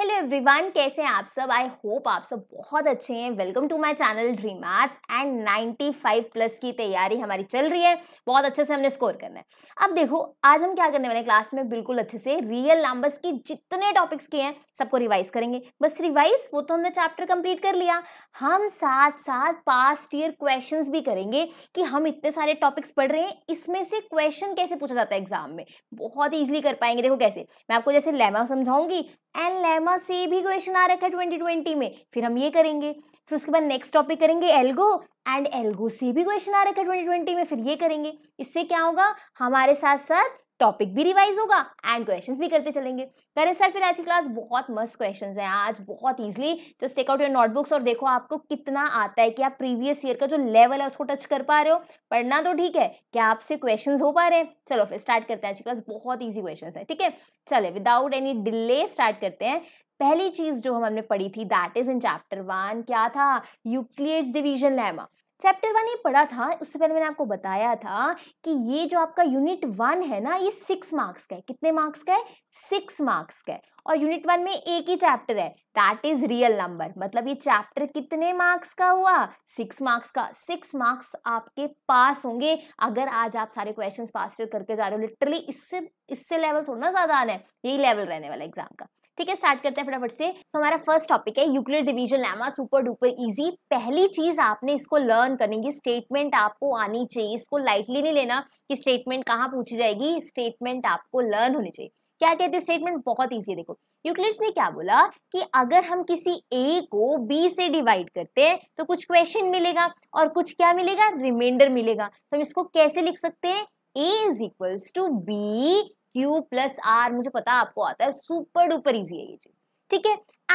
Hello everyone कैसे हैं आप सब आई होप आप सब बहुत अच्छे हैं welcome to my channel dream arts and 95 plus की तैयारी हमारी चल रही है बहुत अच्छे से हमने स्कोर करना है अब देखो आज हम क्या करने वाले क्लास में बिल्कुल अच्छे से रियल नंबर्स की जितने टॉपिक्स के हैं सबको रिवाइज करेंगे बस रिवाइज वो तो हमने चैप्टर कंप्लीट कर लिया हम साथ साथ पास्ट ईयर क्वेश्चन भी करेंगे कि हम इतने सारे टॉपिक्स पढ़ रहे हैं इसमें से क्वेश्चन कैसे पूछा जाता है एग्जाम में बहुत ईजिली कर पाएंगे देखो कैसे मैं आपको जैसे लेमा समझाऊंगी एंड लेमा सिनेमा से भी क्वेश्चन आ रखा है ट्वेंटी ट्वेंटी में फिर हम ये करेंगे फिर उसके बाद नेक्स्ट टॉपिक करेंगे एल्गो एंड एल्गो से भी क्वेश्चन आ रखा है ट्वेंटी ट्वेंटी में फिर ये करेंगे इससे क्या होगा हमारे साथ साथ टॉपिक भी रिवाइज होगा एंड क्वेश्चन भी करते चलेंगे करें तो सर फिर आज की क्लास बहुत मस्त क्वेश्चन है आज बहुत easily just take out your notebooks और देखो आपको कितना आता है कि आप प्रीवियस ईयर का जो लेवल है उसको टच कर पा रहे हो पढ़ना तो ठीक है क्या आपसे क्वेश्चन हो पा रहे हैं चलो फिर स्टार्ट करते हैं आज की क्लास बहुत ईजी क्वेश्चन है ठीक है चले विदाउट एनी डिले स्टार्ट करते हैं पहली चीज जो हम हमने पढ़ी थी that is in chapter one क्या था Euclid's division lemma chapter one ये पढ़ा था उससे पहले मैंने आपको बताया था कि ये जो आपका यूनिट वन है ना ये सिक्स मार्क्स का है कितने मार्क्स का है सिक्स मार्क्स का है और यूनिट वन में एक ही चैप्टर है दैट इज रियल नंबर मतलब ये चैप्टर कितने मार्क्स का हुआ सिक्स मार्क्स का सिक्स मार्क्स आपके पास होंगे अगर आज आप सारे क्वेश्चन पास करके जा रहे हो लिटरली इससे इससे लेवल थोड़ा ना ज़्यादा आना है यही लेवल रहने वाला एग्जाम का ठीक है स्टार्ट करते हैं फटाफट से तो हमारा फर्स्ट टॉपिक है Euclid division lemma super duper easy पहली चीज आपने इसको लर्न की स्टेटमेंट आपको आनी चाहिए इसको लाइटली नहीं लेना कि स्टेटमेंट कहाँ पूछी जाएगी स्टेटमेंट आपको लर्न होनी चाहिए क्या कहते हैं स्टेटमेंट बहुत ईजी है देखो यूक्लिड्स ने क्या बोला कि अगर हम किसी ए को बी से डिवाइड करते हैं तो कुछ क्वेश्चन मिलेगा और कुछ क्या मिलेगा रिमाइंडर मिलेगा तो हम इसको कैसे लिख सकते हैं ए is equals to B Q plus r मुझे पता आपको आता है सुपर डुपर इजी है ये चीज ठीक है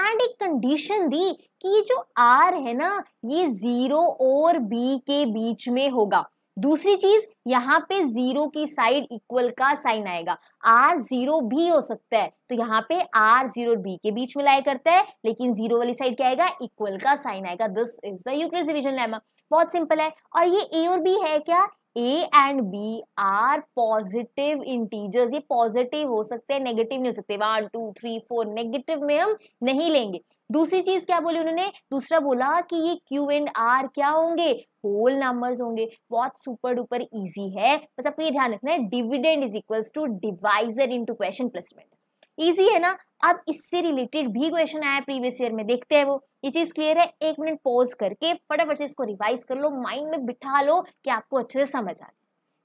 एंड एक कंडीशन दी कि ये जो आर है ना ये जीरो और बी के बीच में होगा दूसरी चीज यहाँ पे जीरो की साइड इक्वल का साइन आएगा आर जीरो भी हो सकता है तो यहाँ पे आर जीरो बी के बीच में लाया करता है लेकिन जीरो वाली साइड क्या आएगा इक्वल का साइन आएगा this is the Euclid division lemma बहुत सिंपल है और ये ए और बी है क्या a and b are positive integers ये पॉजिटिव हो सकते हैं नेगेटिव नहीं हो सकते one two three four negative में हम नहीं लेंगे दूसरी चीज क्या बोली उन्होंने दूसरा बोला कि ये क्यू एंड आर क्या होंगे होल नंबर्स होंगे बहुत सुपर डुपर इजी है बस आपको ये ध्यान रखना है dividend is equals to divisor into question placement easy है ना अब इससे रिलेटेड भी क्वेश्चन आया प्रीवियस ईयर में देखते हैं वो ये चीज क्लियर है एक मिनट पॉज करके फटाफट से इसको रिवाइज कर लो माइंड में बिठा लो कि आपको अच्छे से समझ आ जाए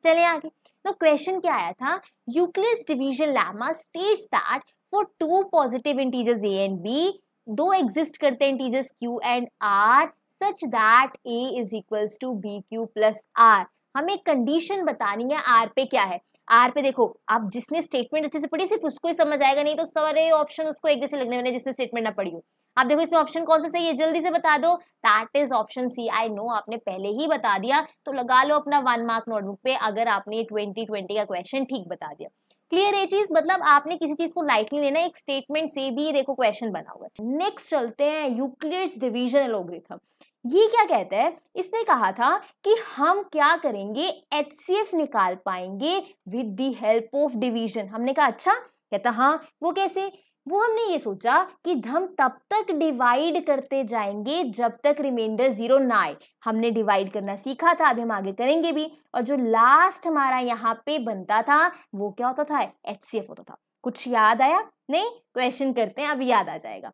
चले आगे तो क्वेश्चन क्या आया था Euclid's division lemma state that for two positive integers a and b दो एग्जिस्ट करते हैं integers q and r such that a is equals to B Q plus r हमें कंडीशन बतानी है आर पे क्या है आर पे देखो आप जिसने स्टेटमेंट अच्छे से पढ़ी सिर्फ उसको ही समझ आएगा नहीं तो सारे ऑप्शन उसको एक जैसे लगने वाले जिसने स्टेटमेंट ना पढ़ी हो आप देखो इसमें ऑप्शन कौन सा सही है जल्दी से बता दो that is option C I know आपने पहले ही बता दिया तो लगा लो अपना वन मार्क नोटबुक पे अगर आपने ट्वेंटी ट्वेंटी का क्वेश्चन ठीक बता दिया क्लियर है चीज मतलब आपने किसी चीज को लाइटली लेना एक स्टेटमेंट से भी देखो क्वेश्चन बना हुआ है नेक्स्ट चलते हैं यूक्लियस डिवीजन एलोग्रिथम ये क्या कहता है इसने कहा था कि हम क्या करेंगे एच निकाल पाएंगे with the help of division हमने कहा अच्छा कहता तो हाँ वो कैसे वो हमने ये सोचा कि हम तब तक डिवाइड करते जाएंगे जब तक रिमाइंडर जीरो ना आए हमने डिवाइड करना सीखा था अभी हम आगे करेंगे भी और जो लास्ट हमारा यहाँ पे बनता था वो क्या होता था एच होता था कुछ याद आया नहीं क्वेश्चन करते हैं अभी याद आ जाएगा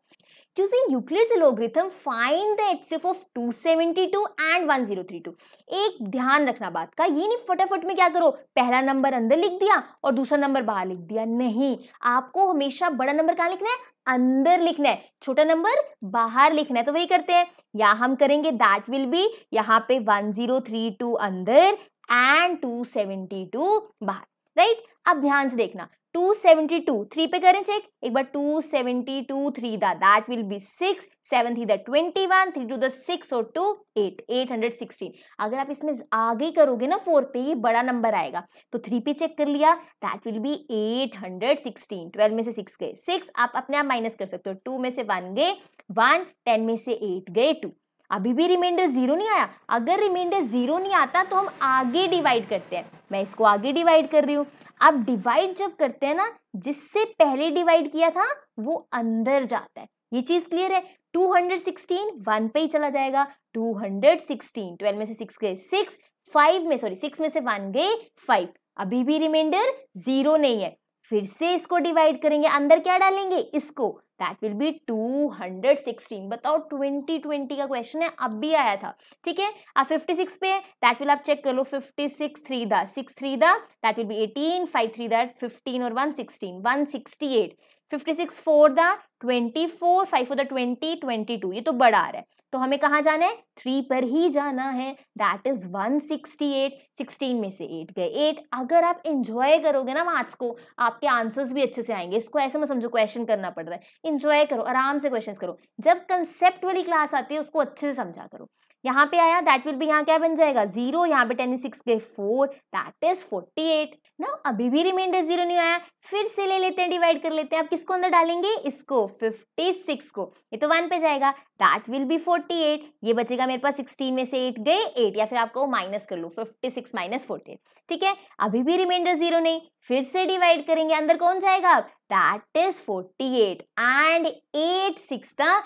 Using Euclid's logarithm, find the HCF of 272 and 1032. एक ध्यान रखना बात का ये नहीं फटाफट में क्या करो पहला नंबर अंदर लिख दिया और दूसरा नंबर बाहर लिख दिया नहीं आपको हमेशा बड़ा नंबर कहाँ लिखना है अंदर लिखना है छोटा नंबर बाहर लिखना है तो वही करते हैं या हम करेंगे दैट विल बी यहाँ पे 1032 अंदर एंड 272 बाहर राइट right? अब ध्यान से देखना टू सेवेंटी टू थ्री पे करें चेक एक बार टू सेवेंटी टू थ्री दा that will be six seven three twenty one three two the six और two eight eight hundred sixteen अगर आप इसमें आगे करोगे ना फोर पे ये बड़ा नंबर आएगा तो थ्री पे चेक कर लिया that will be eight hundred sixteen twelve में से सिक्स गए सिक्स आप अपने आप माइनस कर सकते हो टू में से वन गए वन टेन में से एट गए टू अभी भी रिमाइंडर ज़ीरो नहीं आया अगर रिमाइंडर ज़ीरो नहीं आता तो हम आगे डिवाइड करते हैं मैं इसको आगे डिवाइड कर रही हूँ अब डिवाइड जब करते हैं ना जिससे पहले डिवाइड किया था वो अंदर जाता है ये चीज़ क्लियर है 216 वन पे ही चला जाएगा 216 12 में से सिक्स गए सिक्स फाइव में सॉरी सिक्स में से वन गए फाइव अभी भी रिमाइंडर जीरो नहीं है फिर से इसको डिवाइड करेंगे अंदर क्या डालेंगे इसको दैट विल बी 216 बताओ 2020 का क्वेश्चन है अब भी आया था ठीक है आप 56 पे दैट विल आप चेक कर लो 56 थ्री दा सिक्स थ्री दा that will be 18 five three that 15 और 116 168 56 फोर दा 24 फाइव फोर दा 20 22 ये तो बड़ा आ रहा है तो हमें कहाँ जाना है थ्री पर ही जाना है that is one sixty eight sixteen में से एट गए एट अगर आप इंजॉय करोगे ना मैथ्स को आपके आंसर्स भी अच्छे से आएंगे इसको ऐसे मैं समझो क्वेश्चन करना पड़ रहा है इंजॉय करो आराम से क्वेश्चन करो जब कंसेप्ट वाली क्लास आती है उसको अच्छे से समझा करो यहाँ पे आया दैट विल भी यहाँ क्या बन जाएगा जीरो यहाँ पे टेन सिक्स गए four that is forty eight ना अभी भी रिमाइंडर जीरो नहीं आया फिर से ले लेते हैं डिवाइड कर लेते हैं आप किसको अंदर डालेंगे इसको फिफ्टी सिक्स को ये तो वन पे जाएगा that will be forty eight ये बचेगा मेरे पास सिक्सटीन में से एट गए एट या फिर आपको माइनस कर लो fifty six minus forty eight ठीक है अभी भी रिमाइंडर जीरो नहीं फिर से डिवाइड करेंगे अंदर कौन जाएगा आप that is forty eight and eight six था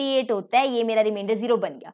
एट होता है ये मेरा रिमाइंडर जीरो बन गया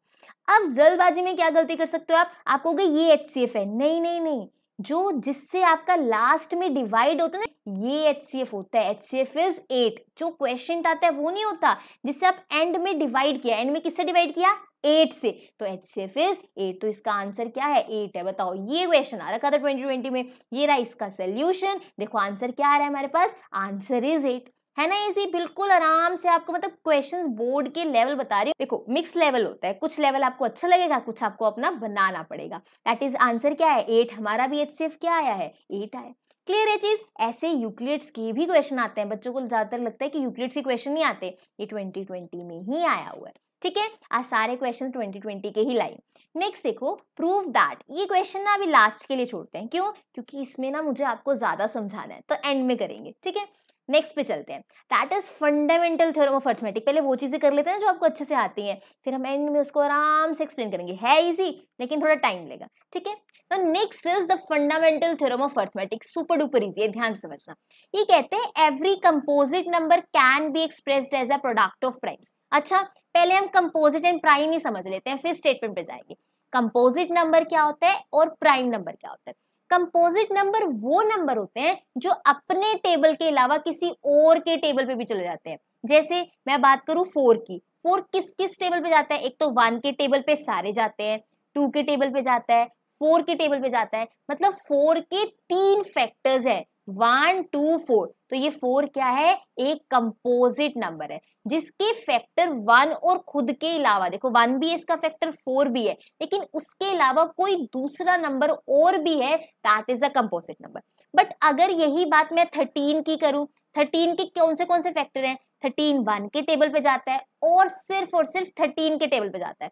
अब जल्दबाजी में क्या गलती कर सकते हो आप आपको ये एच है नहीं नहीं नहीं जो जिससे आपका लास्ट में डिवाइड होता है ना ये एच होता है H C F is eight जो क्वेश्चन आता है वो नहीं होता जिससे आप एंड में डिवाइड किया एंड में किससे डिवाइड किया एट से तो H C F is eight तो इसका आंसर क्या है एट है बताओ ये क्वेश्चन आ रखा था ट्वेंटी ट्वेंटी में ये रहा इसका सोल्यूशन देखो आंसर क्या आ रहा है हमारे पास आंसर इज एट है ना इजी बिल्कुल आराम से आपको मतलब क्वेश्चंस बोर्ड के लेवल बता रही हूँ देखो मिक्स लेवल होता है कुछ लेवल आपको अच्छा लगेगा कुछ आपको अपना बनाना पड़ेगा दैट इज आंसर क्या है एट हमारा भी एच क्या आया है एट आया क्लियर है चीज ऐसे यूक्लिड्स के भी क्वेश्चन आते हैं बच्चों को ज्यादातर लगता है कि यूक्लिड्स के क्वेश्चन नहीं आते ये ट्वेंटी ट्वेंटी में ही आया हुआ है ठीक है आज सारे क्वेश्चन ट्वेंटी ट्वेंटी के ही लाए नेक्स्ट देखो प्रूव दैट ये क्वेश्चन ना अभी लास्ट के लिए छोड़ते हैं क्यों क्योंकि इसमें ना मुझे आपको ज़्यादा समझाना है तो एंड में करेंगे ठीक है नेक्स्ट पे चलते हैं that is fundamental theorem of arithmetic पहले वो चीज़ें कर लेते हैं जो आपको अच्छे से आती हैं फिर हम एंड में उसको आराम से एक्सप्लेन करेंगे है इजी लेकिन थोड़ा टाइम लेगा ठीक है तो next is the fundamental theorem of arithmetic super duper easy है ध्यान से समझना ये कहते हैं every composite number can be expressed as a product of primes अच्छा पहले हम कंपोजिट एंड प्राइम ही समझ लेते हैं फिर स्टेटमेंट पे जाएंगे कंपोजिट नंबर क्या होता है और प्राइम नंबर क्या होता है कंपोजिट नंबर वो नंबर होते हैं जो अपने टेबल के अलावा किसी और के टेबल पे भी चले जाते हैं जैसे मैं बात करूँ फोर की फोर किस किस टेबल पे जाता है एक तो वन के टेबल पे सारे जाते हैं टू के टेबल पे जाता है फोर के टेबल पे जाता है मतलब फोर के तीन फैक्टर्स है वन टू फोर तो ये फोर क्या है एक कंपोजिट नंबर है जिसके फैक्टर वन और खुद के अलावा देखो वन भी इसका फैक्टर फोर भी है लेकिन उसके अलावा कोई दूसरा नंबर और भी है that is a composite number but अगर यही बात मैं थर्टीन की करूं थर्टीन के कौन से कौन से फैक्टर हैं थर्टीन वन के टेबल पे जाता है और सिर्फ और सिर्फ थर्टीन के टेबल पे जाता है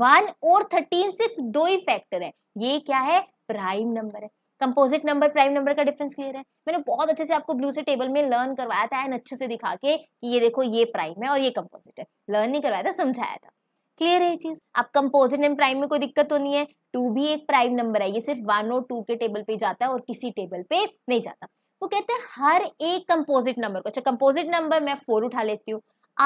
वन और थर्टीन सिर्फ दो ही फैक्टर है ये क्या है प्राइम नंबर है कंपोजिट नंबर प्राइम नंबर का डिफरेंस क्लियर है मैंने बहुत अच्छे से आपको ब्लू से टेबल में लर्न करवाया था एंड अच्छे से दिखा के कि ये देखो ये प्राइम है और ये कंपोजिट है लर्न नहीं करवाया था समझाया था क्लियर है ये चीज आप कंपोजिट एंड प्राइम में कोई दिक्कत तो नहीं है टू भी एक प्राइम नंबर है ये सिर्फ वन और टू के टेबल पे जाता है और किसी टेबल पे नहीं जाता वो कहते हैं हर एक कंपोजिट नंबर को अच्छा कंपोजिट नंबर मैं फोर उठा लेती हूँ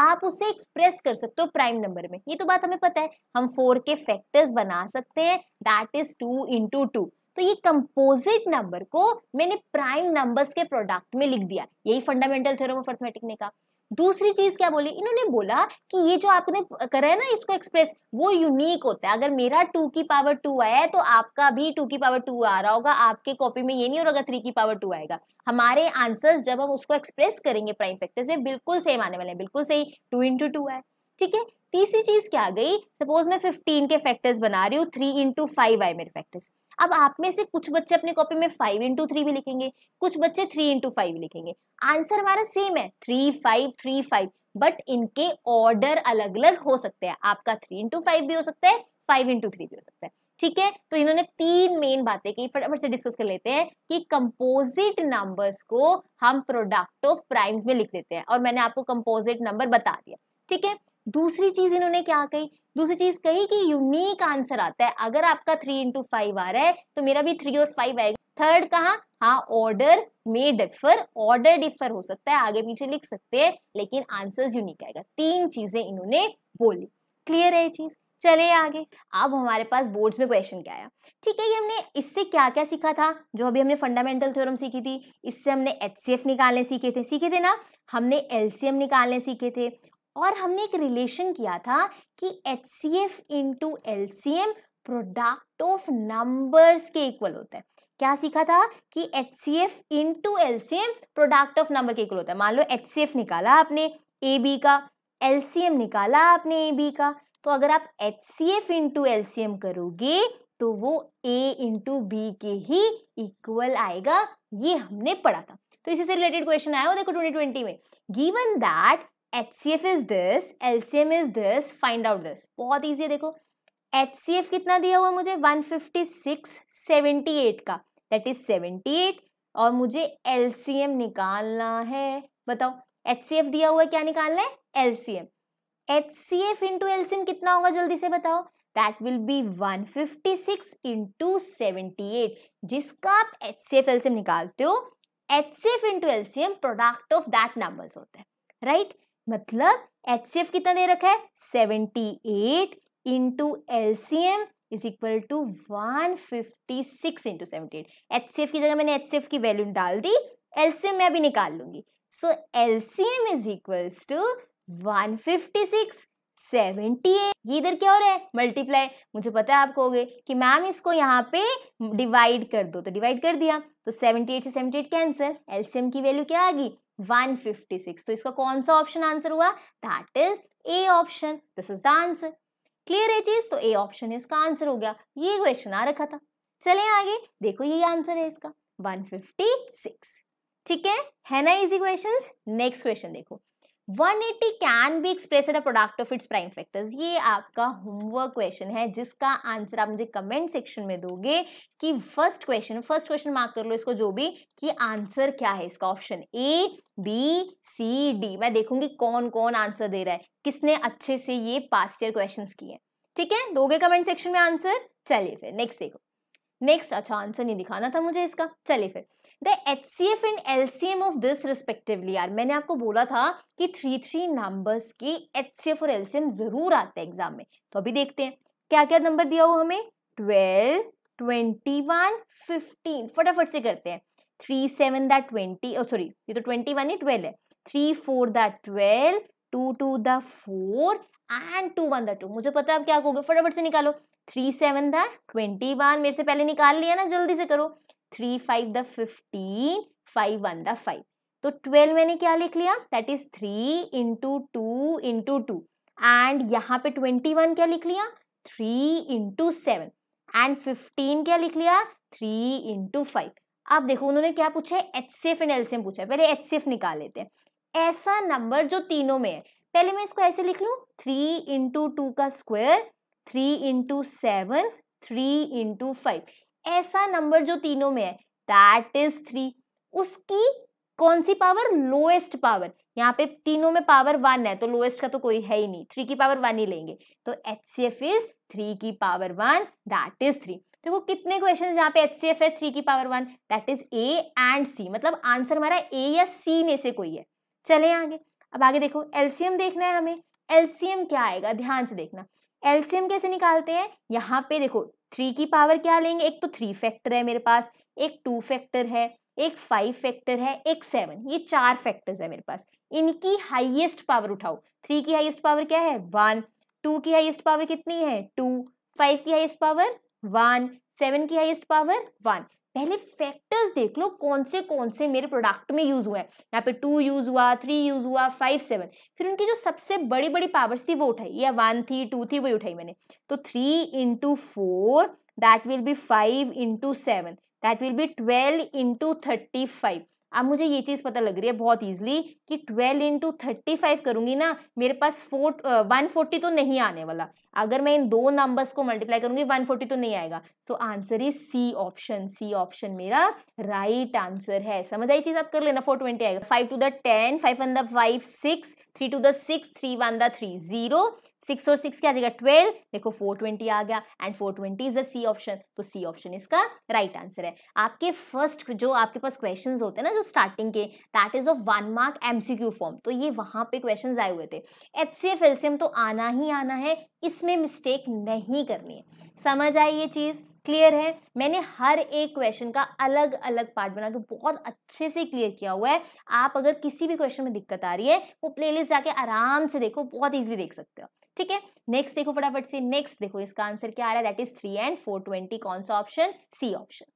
आप उसे एक्सप्रेस कर सकते हो प्राइम नंबर में ये तो बात हमें पता है हम फोर के फैक्टर्स बना सकते हैं that is two into two तो ये कंपोजिट नंबर को मैंने प्राइम नंबर्स के प्रोडक्ट में लिख दिया यही फंडामेंटल थ्योरम ऑफ अर्थमेटिक ने कहा दूसरी चीज क्या बोली इन्होंने बोला कि ये जो आपने करा है ना इसको एक्सप्रेस वो यूनिक होता है अगर मेरा टू की पावर टू आया है तो आपका भी टू की पावर टू आ रहा होगा आपके कॉपी में ये नहीं होगा थ्री की पावर टू आएगा हमारे आंसर्स जब हम उसको एक्सप्रेस करेंगे प्राइम फैक्टर से बिल्कुल सेम आने वाले हैं बिल्कुल सही टू इंटू टू आए ठीक है तीसरी चीज क्या आ गई सपोज मैं फिफ्टीन के फैक्टर्स बना रही हूँ थ्री इंटू फाइव आए मेरे फैक्टर्स अब आप में से कुछ बच्चे अपने कॉपी में फाइव इंटू थ्री भी लिखेंगे कुछ बच्चे थ्री इंटू फाइव लिखेंगे आंसर हमारा सेम है three five three five but इनके ऑर्डर अलग अलग हो सकते हैं आपका थ्री इंटू फाइव भी हो सकता है फाइव इंटू थ्री भी हो सकता है ठीक है तो इन्होंने तीन मेन बातें की फटाफट से डिस्कस कर लेते हैं कि कंपोजिट नंबर्स को हम प्रोडक्ट ऑफ प्राइम्स में लिख देते हैं और मैंने आपको कंपोजिट नंबर बता दिया ठीक है दूसरी चीज इन्होंने क्या कही दूसरी चीज कही कि यूनिक आंसर आता है अगर आपका थ्री इंटू फाइव आ रहा है तो मेरा भी थ्री और फाइव आएगा थर्ड कहा हाँ ऑर्डर में डिफर ऑर्डर डिफर हो सकता है आगे पीछे लिख सकते हैं लेकिन आंसर यूनिक आएगा तीन चीजें इन्होंने बोली क्लियर है ये चीज चले आगे अब हमारे पास बोर्ड्स में क्वेश्चन क्या आया ठीक है ये हमने इससे क्या क्या सीखा था जो अभी हमने फंडामेंटल थ्योरम सीखी थी इससे हमने एच निकालने सीखे थे सीखे थे ना हमने एल निकालने सीखे थे और हमने एक रिलेशन किया था कि H C F into L C M product of numbers के इक्वल होता है क्या सीखा था कि H C F into L C M product of number के इक्वल होता है मान लो एच सी एफ निकाला आपने ए बी का एल सी एम निकाला आपने ए बी का तो अगर आप H C F into L C M करोगे तो वो ए इंटू बी के ही इक्वल आएगा ये हमने पढ़ा था तो इसी से रिलेटेड क्वेश्चन आया हो देखो 2020 में given that H C F is this L C M is this find out this बहुत ईजी है देखो एच सी एफ कितना दिया हुआ मुझे one fifty six seventy eight का दैट इज सेवेंटी एट और मुझे एल सी एम निकालना है बताओ एच सी एफ दिया हुआ है क्या निकालना है L C M H C F into L C M कितना होगा जल्दी से बताओ that will be 156 fifty six into seventy जिसका आप H C F L C M निकालते हो H C F into L C M product of that numbers होता है राइट right? मतलब एच सी एफ कितना दे रखा है seventy eight into L C M is equal to one fifty six into seventy eight H C F की जगह मैंने एच सी एफ की वैल्यू डाल दी एल सी एम मैं अभी निकाल लूंगी so L C M is equals to one fifty six seventy eight ये इधर क्या हो रहा है मल्टीप्लाई मुझे पता है आप कहोगे कि मैम इसको यहाँ पे डिवाइड कर दो तो डिवाइड कर दिया तो सेवेंटी एट से सेवेंटी एट कैंसिल एम की वैल्यू क्या आ गई 156 तो इसका कौन सा ऑप्शन आंसर हुआ that is A option this is the answer clear है चीज तो ए ऑप्शन इसका आंसर हो गया ये क्वेश्चन आ रखा था चले आगे देखो ये आंसर है इसका 156 ठीक है है ना इजी क्वेश्चंस नेक्स्ट क्वेश्चन देखो 180 can be express in a product of its prime factors ये आपका होमवर्क क्वेश्चन है जिसका आंसर आप मुझे कमेंट सेक्शन में दोगे कि first question first question mark कर लो इसको जो भी कि आंसर क्या है इसका option A B C D मैं देखूंगी कौन कौन आंसर दे रहा है किसने अच्छे से ये पास्ट ईयर क्वेश्चन किए ठीक है दोगे कमेंट सेक्शन में आंसर चलिए फिर नेक्स्ट देखो नेक्स्ट अच्छा आंसर नहीं दिखाना था मुझे इसका चलिए फिर the H C F and L C M of this respectively यार मैंने आपको बोला था कि थ्री थ्री नंबर्स के एच सी एफ और एल सी एम जरूर आते हैं एग्जाम में तो अभी देखते हैं क्या क्या नंबर दिया हुआ हमें ट्वेल्व ट्वेंटी वन फिफ्टीन फटाफट से करते हैं three seven that twenty sorry ये तो ट्वेंटी वन ही ट्वेल्व है three four that twelve two two the four and two one the two मुझे पता है आप क्या कहोगे फटाफट से निकालो three seven that twenty one मेरे से पहले निकाल लिया ना जल्दी से करो three five the fifteen five one the five तो ट्वेल्व मैंने क्या लिख लिया that is three into to into two and यहाँ पे ट्वेंटी वन क्या लिख लिया three into seven and fifteen क्या लिख लिया थ्री इंटू फाइव आप देखो उन्होंने क्या पूछा है H C F and L C M पूछा है पहले एच सी एफ निकाल लेते हैं ऐसा नंबर जो तीनों में है पहले मैं इसको ऐसे लिख लूँ थ्री इंटू टू का square three into seven three into five ऐसा नंबर जो तीनों में है दैट इज थ्री उसकी कौन सी पावर लोएस्ट पावर यहाँ पे तीनों में पावर वन है तो लोएस्ट का तो कोई है ही नहीं थ्री की पावर वन ही लेंगे तो H C F is three की power one that is three देखो कितने क्वेश्चन यहाँ पे एच सी एफ है थ्री की power one that is A and C मतलब आंसर हमारा ए या सी में से कोई है चले आगे अब आगे देखो एलसीएम देखना है हमें एलसीएम क्या आएगा ध्यान से देखना एल्सियम कैसे निकालते हैं यहाँ पे देखो थ्री की पावर क्या लेंगे एक तो थ्री फैक्टर है मेरे पास एक टू फैक्टर है एक फाइव फैक्टर है एक सेवन ये चार फैक्टर्स है मेरे पास इनकी हाईएस्ट पावर उठाओ थ्री की हाईएस्ट पावर क्या है वन टू की हाईएस्ट पावर कितनी है टू फाइव की हाईएस्ट पावर वन सेवन की हाईएस्ट पावर वन पहले फैक्टर्स देख लो कौन से कौन से मेरे प्रोडक्ट में यूज हुआ है यहाँ पे टू यूज हुआ थ्री यूज हुआ फाइव सेवन फिर उनकी जो सबसे बड़ी बड़ी पावर्स थी वो उठाई या वन थी टू थी वही उठाई मैंने तो three into four that will be five into seven that will be twelve into thirty five अब मुझे ये चीज़ पता लग रही है बहुत ईजिली कि ट्वेल्व इंटू थर्टी फाइव करूँगी ना मेरे पास फोर वन फोर्टी तो नहीं आने वाला अगर मैं इन दो नंबर्स को मल्टीप्लाई करूँगी वन फोर्टी तो नहीं आएगा तो answer is C option C option मेरा राइट right आंसर है समझ आई चीज़ आप कर लेना फोर ट्वेंटी आएगा five two the ten five one the five six three two the six three one the three zero six और सिक्स क्या आ जाएगा ट्वेल्व देखो फोर ट्वेंटी आ गया and four twenty is the C option तो C option इसका right right answer है आपके फर्स्ट जो आपके पास क्वेश्चन होते हैं ना जो स्टार्टिंग के that is of one mark MCQ form तो ये वहां पे क्वेश्चन आए हुए थे एच सी एफ एलसीएम तो आना ही आना है इसमें मिस्टेक नहीं करनी है समझ आई ये चीज़ क्लियर है मैंने हर एक क्वेश्चन का अलग अलग पार्ट बना के बहुत अच्छे से क्लियर किया हुआ है आप अगर किसी भी क्वेश्चन में दिक्कत आ रही है वो प्लेलिस्ट जाके आराम से देखो बहुत इजीली देख सकते हो ठीक है नेक्स्ट देखो फटाफट से नेक्स्ट देखो इसका आंसर क्या आ रहा है that is three and four twenty कौन सा ऑप्शन सी ऑप्शन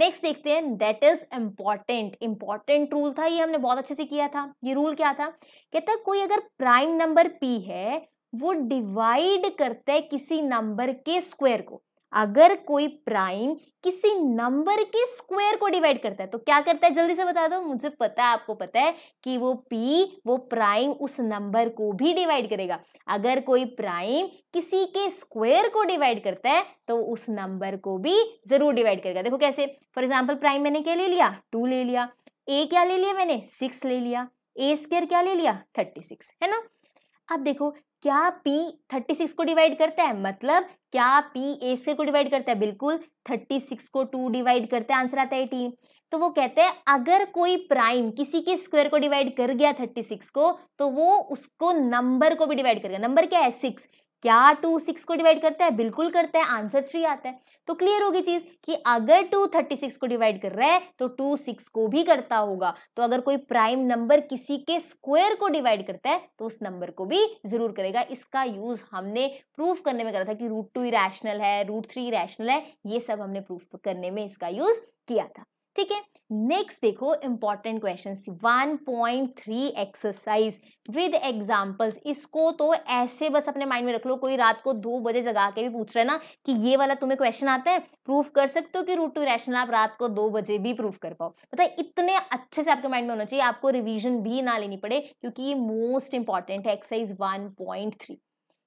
नेक्स्ट देखते हैं that is important important rule था ये हमने बहुत अच्छे से किया था ये रूल क्या था कहता कोई अगर प्राइम नंबर पी है वो डिवाइड करता है किसी नंबर के स्क्वायर को अगर कोई प्राइम किसी नंबर के स्क्वायर को डिवाइड करता है तो क्या करता है जल्दी से बता दो मुझे पता है आपको पता है कि वो p वो प्राइम उस नंबर को भी डिवाइड करेगा अगर कोई प्राइम किसी के स्क्वायर को डिवाइड करता है तो उस नंबर को भी जरूर डिवाइड करेगा देखो कैसे फॉर एग्जाम्पल प्राइम मैंने क्या ले लिया टू ले लिया ए क्या ले लिया मैंने सिक्स ले लिया ए स्क्र क्या ले लिया थर्टी सिक्स है ना अब देखो क्या P 36 को डिवाइड करता है मतलब क्या P ए से को डिवाइड करता है बिल्कुल 36 को 2 डिवाइड करता है आंसर आता है 18 तो वो कहते हैं अगर कोई प्राइम किसी के स्क्वायर को डिवाइड कर गया 36 को तो वो उसको नंबर को भी डिवाइड कर गया नंबर क्या है सिक्स क्या टू सिक्स को डिवाइड करता है बिल्कुल करता है आंसर थ्री आता है तो क्लियर होगी चीज़ कि अगर टू थर्टी सिक्स को डिवाइड कर रहा है तो टू सिक्स को भी करता होगा तो अगर कोई प्राइम नंबर किसी के स्क्वायर को डिवाइड करता है तो उस नंबर को भी ज़रूर करेगा इसका यूज़ हमने प्रूफ करने में करा था कि रूट टू इेशनल है रूट थ्री इरेशनल है ये सब हमने प्रूफ करने में इसका यूज़ किया था ठीक है नेक्स्ट देखो important question 1.3 exercise with examples इसको तो ऐसे बस अपने माइंड में रख लो कोई रात को दो बजे जगा के भी पूछ रहे ना कि ये वाला तुम्हें क्वेश्चन आता है प्रूफ कर सकते हो कि रूट टू रैशनल आप रात को दो बजे भी प्रूफ कर पाओ मतलब इतने अच्छे से आपके माइंड में होना चाहिए आपको रिविजन भी ना लेनी पड़े क्योंकि ये मोस्ट इंपॉर्टेंट है एक्सरसाइज वन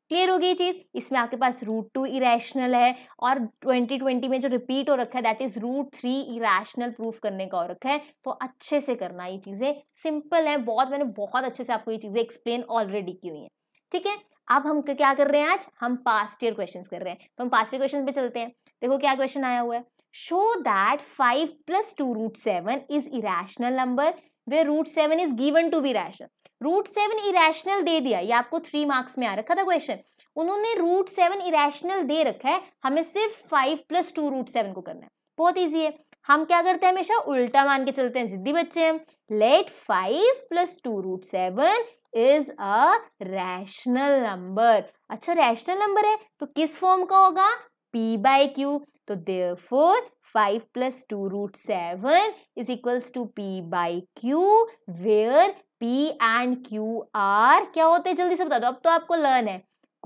क्लियर हो गई चीज़ इसमें आपके पास रूट टू इरेशनल है और 2020 में जो रिपीट हो रखा है that is root three irrational proof करने का हो रखा है तो अच्छे से करना ये चीज़ें सिंपल है बहुत मैंने बहुत अच्छे से आपको ये चीज़ें एक्सप्लेन ऑलरेडी की हुई हैं ठीक है अब हम क्या कर रहे हैं आज हम पास्ट ईयर क्वेश्चन कर रहे हैं तो हम पास्ट ईयर क्वेश्चन पे चलते हैं देखो क्या क्वेश्चन आया हुआ है show that five plus two root seven is irrational number where root seven is given to be rational root seven irrational दे दिया ये आपको थ्री मार्क्स में आ रखा था क्वेश्चन उन्होंने रूट सेवन इरेशनल दे रखा है हमें सिर्फ five plus two root seven को करना है बहुत ईजी है हम क्या करते हैं हमेशा उल्टा मान के चलते हैं जिद्दी बच्चे हम let five plus two root seven is a rational number अच्छा रैशनल नंबर है तो किस फॉर्म का होगा पी बाई क्यू तो therefore five plus two root seven is equals to P by Q where P and Q are क्या होते हैं जल्दी से बता दो अब तो आपको लर्न है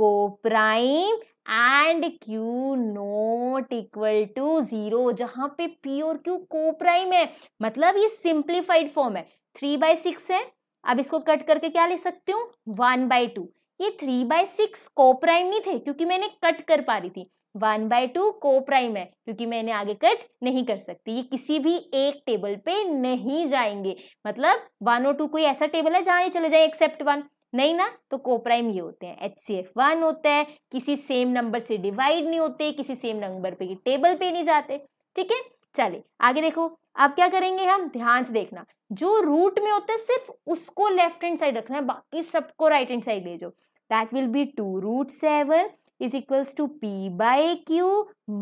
prime and Q not equal to zero जहां पे पी और क्यू कोप्राइम है मतलब ये सिंप्लीफाइड फॉर्म है थ्री बाय सिक्स है अब इसको कट करके क्या ले सकती हूँ वन बाय टू ये थ्री बाय सिक्स कोप्राइम नहीं थे क्योंकि मैंने कट कर पा रही थी वन बाय टू को प्राइम है क्योंकि मैं इन्हें आगे कट नहीं कर सकती ये किसी भी एक टेबल पे नहीं जाएंगे मतलब वन और टू कोई ऐसा टेबल है जहाँ ये चले जाए एक्सेप्ट वन नहीं ना तो कोप्राइम ये होते हैं एच सी एफ वन होता है किसी सेम नंबर से डिवाइड नहीं होते किसी सेम नंबर पे टेबल पे नहीं जाते ठीक है चले आगे देखो अब क्या करेंगे हम ध्यान से देखना जो रूट में होता है सिर्फ उसको लेफ्ट हैंड साइड रखना है बाकी सबको राइट हैंड साइड ले जाओ that will be two root seven is equals to P by Q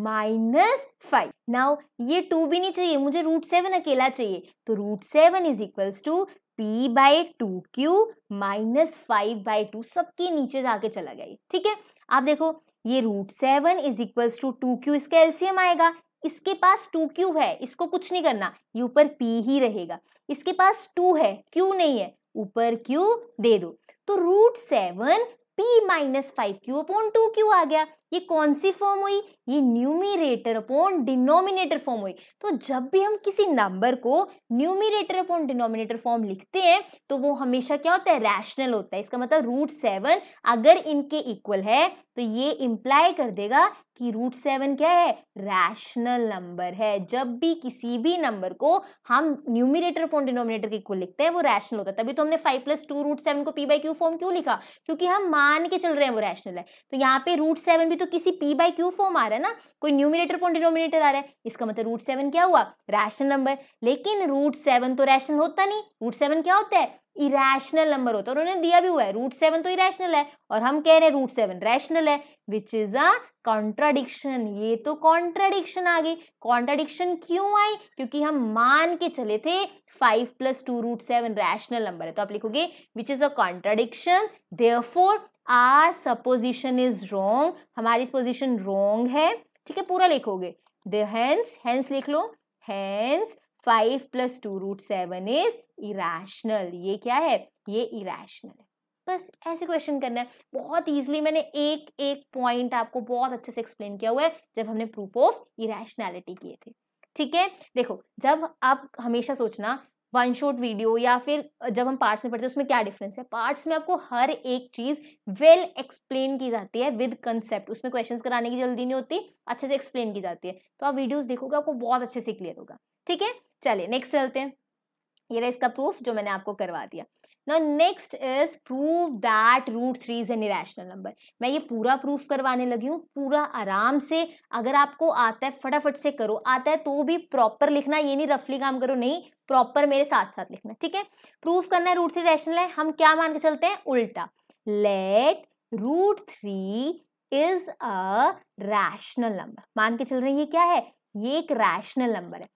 minus five now ये टू भी नहीं चाहिए मुझे रूट सेवन अकेला चाहिए तो root seven is equals to P by two Q minus five by two सबके नीचे जाके चला गया ठीक है आप देखो ये root seven is equals to two Q इसका एल्सियम आएगा इसके पास टू क्यू है इसको कुछ नहीं करना ये ऊपर पी ही रहेगा इसके पास टू है क्यू नहीं है ऊपर क्यू दे दो तो root seven P minus five Q upon two Q आ गया ये कौन सी फॉर्म हुई ये न्यूमिरेटर अपॉन डिनोमिनेटर फॉर्म हुई तो जब भी हम किसी नंबर को न्यूमिरेटर अपॉन डिनोमिनेटर फॉर्म लिखते हैं तो वो हमेशा क्या होता है रैशनल होता है इसका मतलब रूट सेवन अगर इनके इक्वल है तो ये इम्प्लाई कर देगा कि रूट सेवन क्या है रैशनल नंबर है जब भी किसी भी नंबर को हम न्यूमिरेटर अपॉन डिनोमिनेटर के इक्वल लिखते हैं वो रैशनल होता है तभी तो हमने five plus two root seven को पी बाई क्यू फॉर्म क्यों लिखा क्योंकि हम मान के चल रहे हैं वो रैशनल है तो यहाँ पे रूट सेवन भी तो किसी पी बाई क्यू फॉर्म आ रहा है ना कोई न्यूमिनेटर कौन डिनोमिनेटर आ रहा है इसका मतलब रूट सेवन क्या हुआ रैशनल नंबर लेकिन रूट सेवन तो रैशनल होता नहीं रूट सेवन क्या होता है इरेशनल नंबर होता है उन्होंने दिया भी हुआ है रूट सेवन तो इरेशनल है और हम कह रहे हैं रूट सेवन रैशनल है विच इज अ कॉन्ट्राडिक्शन ये तो कॉन्ट्राडिक्शन आ गई कॉन्ट्राडिक्शन क्यों आई क्योंकि हम मान के चले थे five plus two root seven rational number है तो आप लिखोगे which is a contradiction therefore our supposition is wrong हमारी पोजिशन रोंग है ठीक है पूरा लिखोगे देंस हैंस हैंस लिख लो hence five plus two root seven is irrational ये क्या है ये इराशनल है बस ऐसे क्वेश्चन करना है बहुत ईजिली मैंने एक एक पॉइंट आपको बहुत अच्छे से एक्सप्लेन किया हुआ है जब हमने प्रूफ ऑफ इरेशनैलिटी किए थे ठीक है देखो जब आप हमेशा सोचना वन शॉट वीडियो या फिर जब हम पार्ट्स में पढ़ते हैं उसमें क्या डिफरेंस है पार्ट्स में आपको हर एक चीज़ वेल एक्सप्लेन की जाती है विद कंसेप्ट उसमें क्वेश्चंस कराने की जल्दी नहीं होती अच्छे से एक्सप्लेन की जाती है तो आप वीडियोस देखोगे आपको बहुत अच्छे से क्लियर होगा ठीक है चलिए नेक्स्ट चलते हैं ये रहा इसका प्रूफ जो मैंने आपको करवा दिया ना next is prove that root three is an irrational number मैं ये पूरा प्रूफ करवाने लगी हूँ पूरा आराम से अगर आपको आता है फटाफट से करो आता है तो भी प्रॉपर लिखना ये नहीं रफली काम करो नहीं प्रॉपर मेरे साथ साथ लिखना ठीक है प्रूफ करना है रूट थ्री रैशनल है हम क्या मान के चलते हैं उल्टा let root three is a rational number मान के चल रहे हैं ये क्या है ये एक रैशनल नंबर है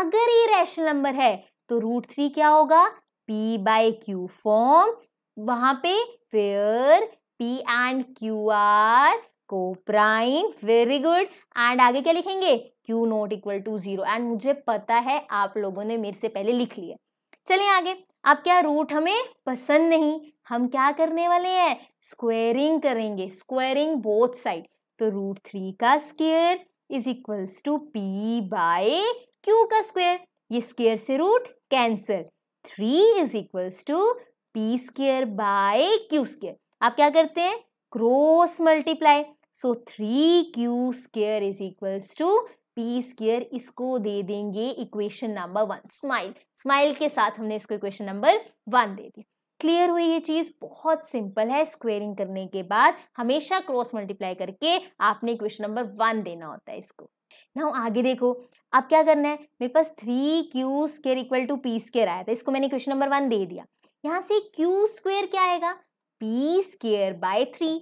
अगर ये रैशनल नंबर है तो रूट थ्री क्या होगा पी बाई क्यू फॉर्म वहां पे फिर P and Q are coprime very good and आगे क्या लिखेंगे Q not equal to zero and मुझे पता है आप लोगों ने मेरे से पहले लिख लिया चलिए आगे अब क्या रूट हमें पसंद नहीं हम क्या करने वाले हैं स्क्वेयरिंग करेंगे स्क्वेयरिंग बोथ साइड तो रूट थ्री का square is equals to P by Q का स्क्वेयर ये स्केयर से root cancel three is equals to P square by Q square आप क्या करते हैं cross multiply so three Q square is equals to P square इसको दे देंगे equation number one smile smile के साथ हमने इसको इक्वेशन नंबर वन दे दिया क्लियर हुई ये चीज़ बहुत सिंपल है स्क्वेयरिंग करने के बाद हमेशा क्रॉस मल्टीप्लाई करके आपने इक्वेशन नंबर वन देना होता है इसको नाउ आगे देखो अब क्या करना है मेरे पास three Q square equal to P square आया था इसको मैंने क्वेश्चन नंबर वन दे दिया यहाँ से क्यू स्क्वेयर क्या आएगा पी स्केयर बाय थ्री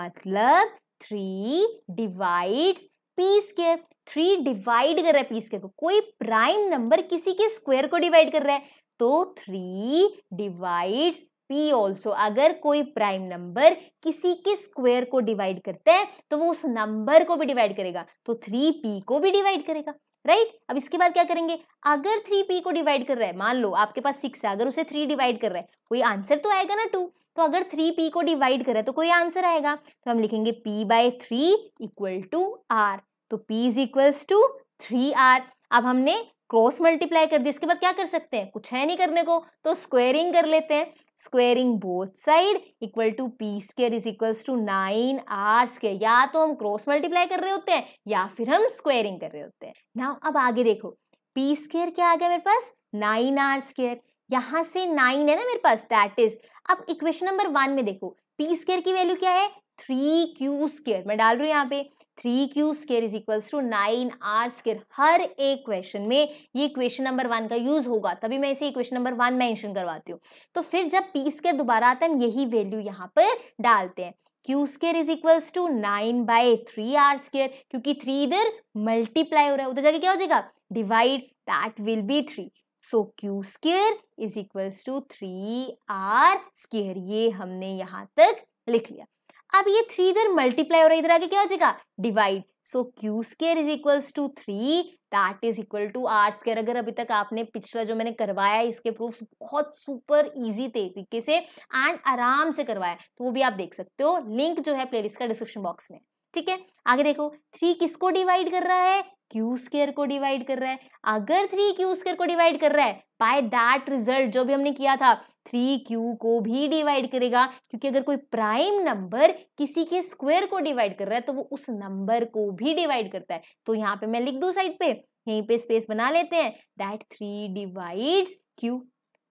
मतलब three divide P square three divide कर रहा है पी स्केयर को कोई प्राइम नंबर किसी के स्क्वेयर को डिवाइड कर रहा है तो थ्री डिवाइड्स p ऑल्सो अगर कोई प्राइम नंबर किसी के स्क्वेयर को डिवाइड करता है तो वो उस नंबर को भी डिवाइड करेगा तो थ्री पी को भी डिवाइड करेगा राइट right? अब इसके बाद क्या करेंगे अगर थ्री पी को डिवाइड कर रहा है मान लो आपके पास सिक्स है अगर उसे थ्री डिवाइड कर रहा है कोई आंसर तो आएगा ना टू तो अगर थ्री पी को डिवाइड कर रहा है तो कोई आंसर आएगा तो हम लिखेंगे P by three equal to R तो P is equals to three R अब हमने क्रॉस मल्टीप्लाई कर दिया इसके बाद क्या कर सकते हैं कुछ है नहीं करने को तो स्क्वेयरिंग कर लेते हैं squaring both side equal to P square is equals to nine R square या तो हम क्रॉस मल्टीप्लाई कर रहे होते हैं या फिर हम स्क्वेयरिंग कर रहे होते हैं नाउ अब आगे देखो पी स्केयर क्या आ गया मेरे पास नाइन आर स्केयर यहाँ से नाइन है ना मेरे पास दैट इज अब इक्वेशन नंबर वन में देखो पी स्केयर की वैल्यू क्या है थ्री क्यू स्केयर मैं डाल रही हूँ यहाँ पे three Q square is equals to nine R square हर एक क्वेश्चन में ये क्वेश्चन नंबर वन का यूज होगा तभी मैं इसे क्वेश्चन नंबर वन मेंशन करवाती हूँ तो फिर जब पी स्केयर दोबारा आता है यही वैल्यू यहाँ पर डालते हैं Q square is equals to nine by three R square क्योंकि थ्री इधर मल्टीप्लाई हो रहा है उधर जाके क्या हो जाएगा divide that will be three so Q square is equals to three R square ये हमने यहाँ तक लिख लिया अब ये थ्री इधर मल्टीप्लाई हो रहा है इधर आगे क्या हो जाएगा divide so Q square is equal to three that is equal to R square अगर अभी तक आपने पिछला जो मैंने करवाया इसके प्रूफ बहुत सुपर इजी तरीके से एंड आराम से करवाया तो वो भी आप देख सकते हो लिंक जो है प्लेलिस्ट का डिस्क्रिप्शन बॉक्स में ठीक है आगे देखो थ्री किसको डिवाइड कर रहा है क्यू स्केयर को डिवाइड कर रहा है अगर थ्री क्यू स्केयर को डिवाइड कर रहा है बाय दैट रिजल्ट जो भी हमने किया था थ्री क्यू को भी डिवाइड करेगा क्योंकि अगर कोई प्राइम नंबर किसी के स्क्वायर को डिवाइड कर रहा है तो वो उस नंबर को भी डिवाइड करता है तो यहाँ पे मैं लिख दू साइड पे यहीं पे स्पेस बना लेते हैं दैट थ्री डिवाइड क्यू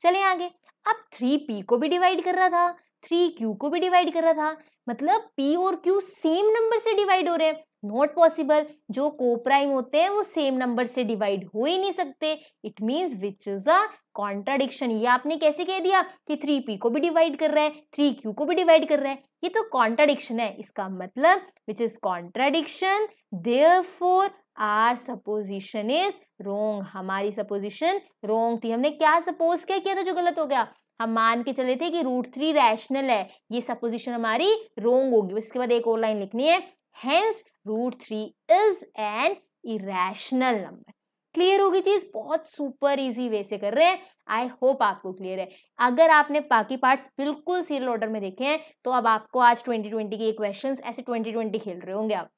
चले आगे अब थ्री पी को भी डिवाइड कर रहा था थ्री क्यू को भी डिवाइड कर रहा था मतलब पी और क्यू सेम नंबर से डिवाइड हो रहे हैं नॉट पॉसिबल जो को प्राइम होते हैं वो सेम नंबर से डिवाइड हो ही नहीं सकते it means which is a contradiction ये आपने कैसे कह दिया कि थ्री पी को भी डिवाइड कर रहा है थ्री क्यू को भी डिवाइड कर रहा है ये तो कॉन्ट्राडिक्शन है इसका मतलब which is contradiction therefore our supposition is wrong हमारी सपोजिशन रोंग थी हमने क्या सपोज क्या किया था जो गलत हो गया हम मान के चले थे कि रूट थ्री रैशनल है ये सपोजिशन हमारी रोंग होगी इसके बाद एक और लाइन लिखनी है hence root three is an irrational number clear होगी चीज बहुत सुपर इजी वे से कर रहे हैं आई होप आपको क्लियर है अगर आपने बाकी पार्ट्स बिल्कुल सीरियल ऑर्डर में देखे हैं तो अब आपको आज 2020 के क्वेश्चंस ऐसे 2020 खेल रहे होंगे आप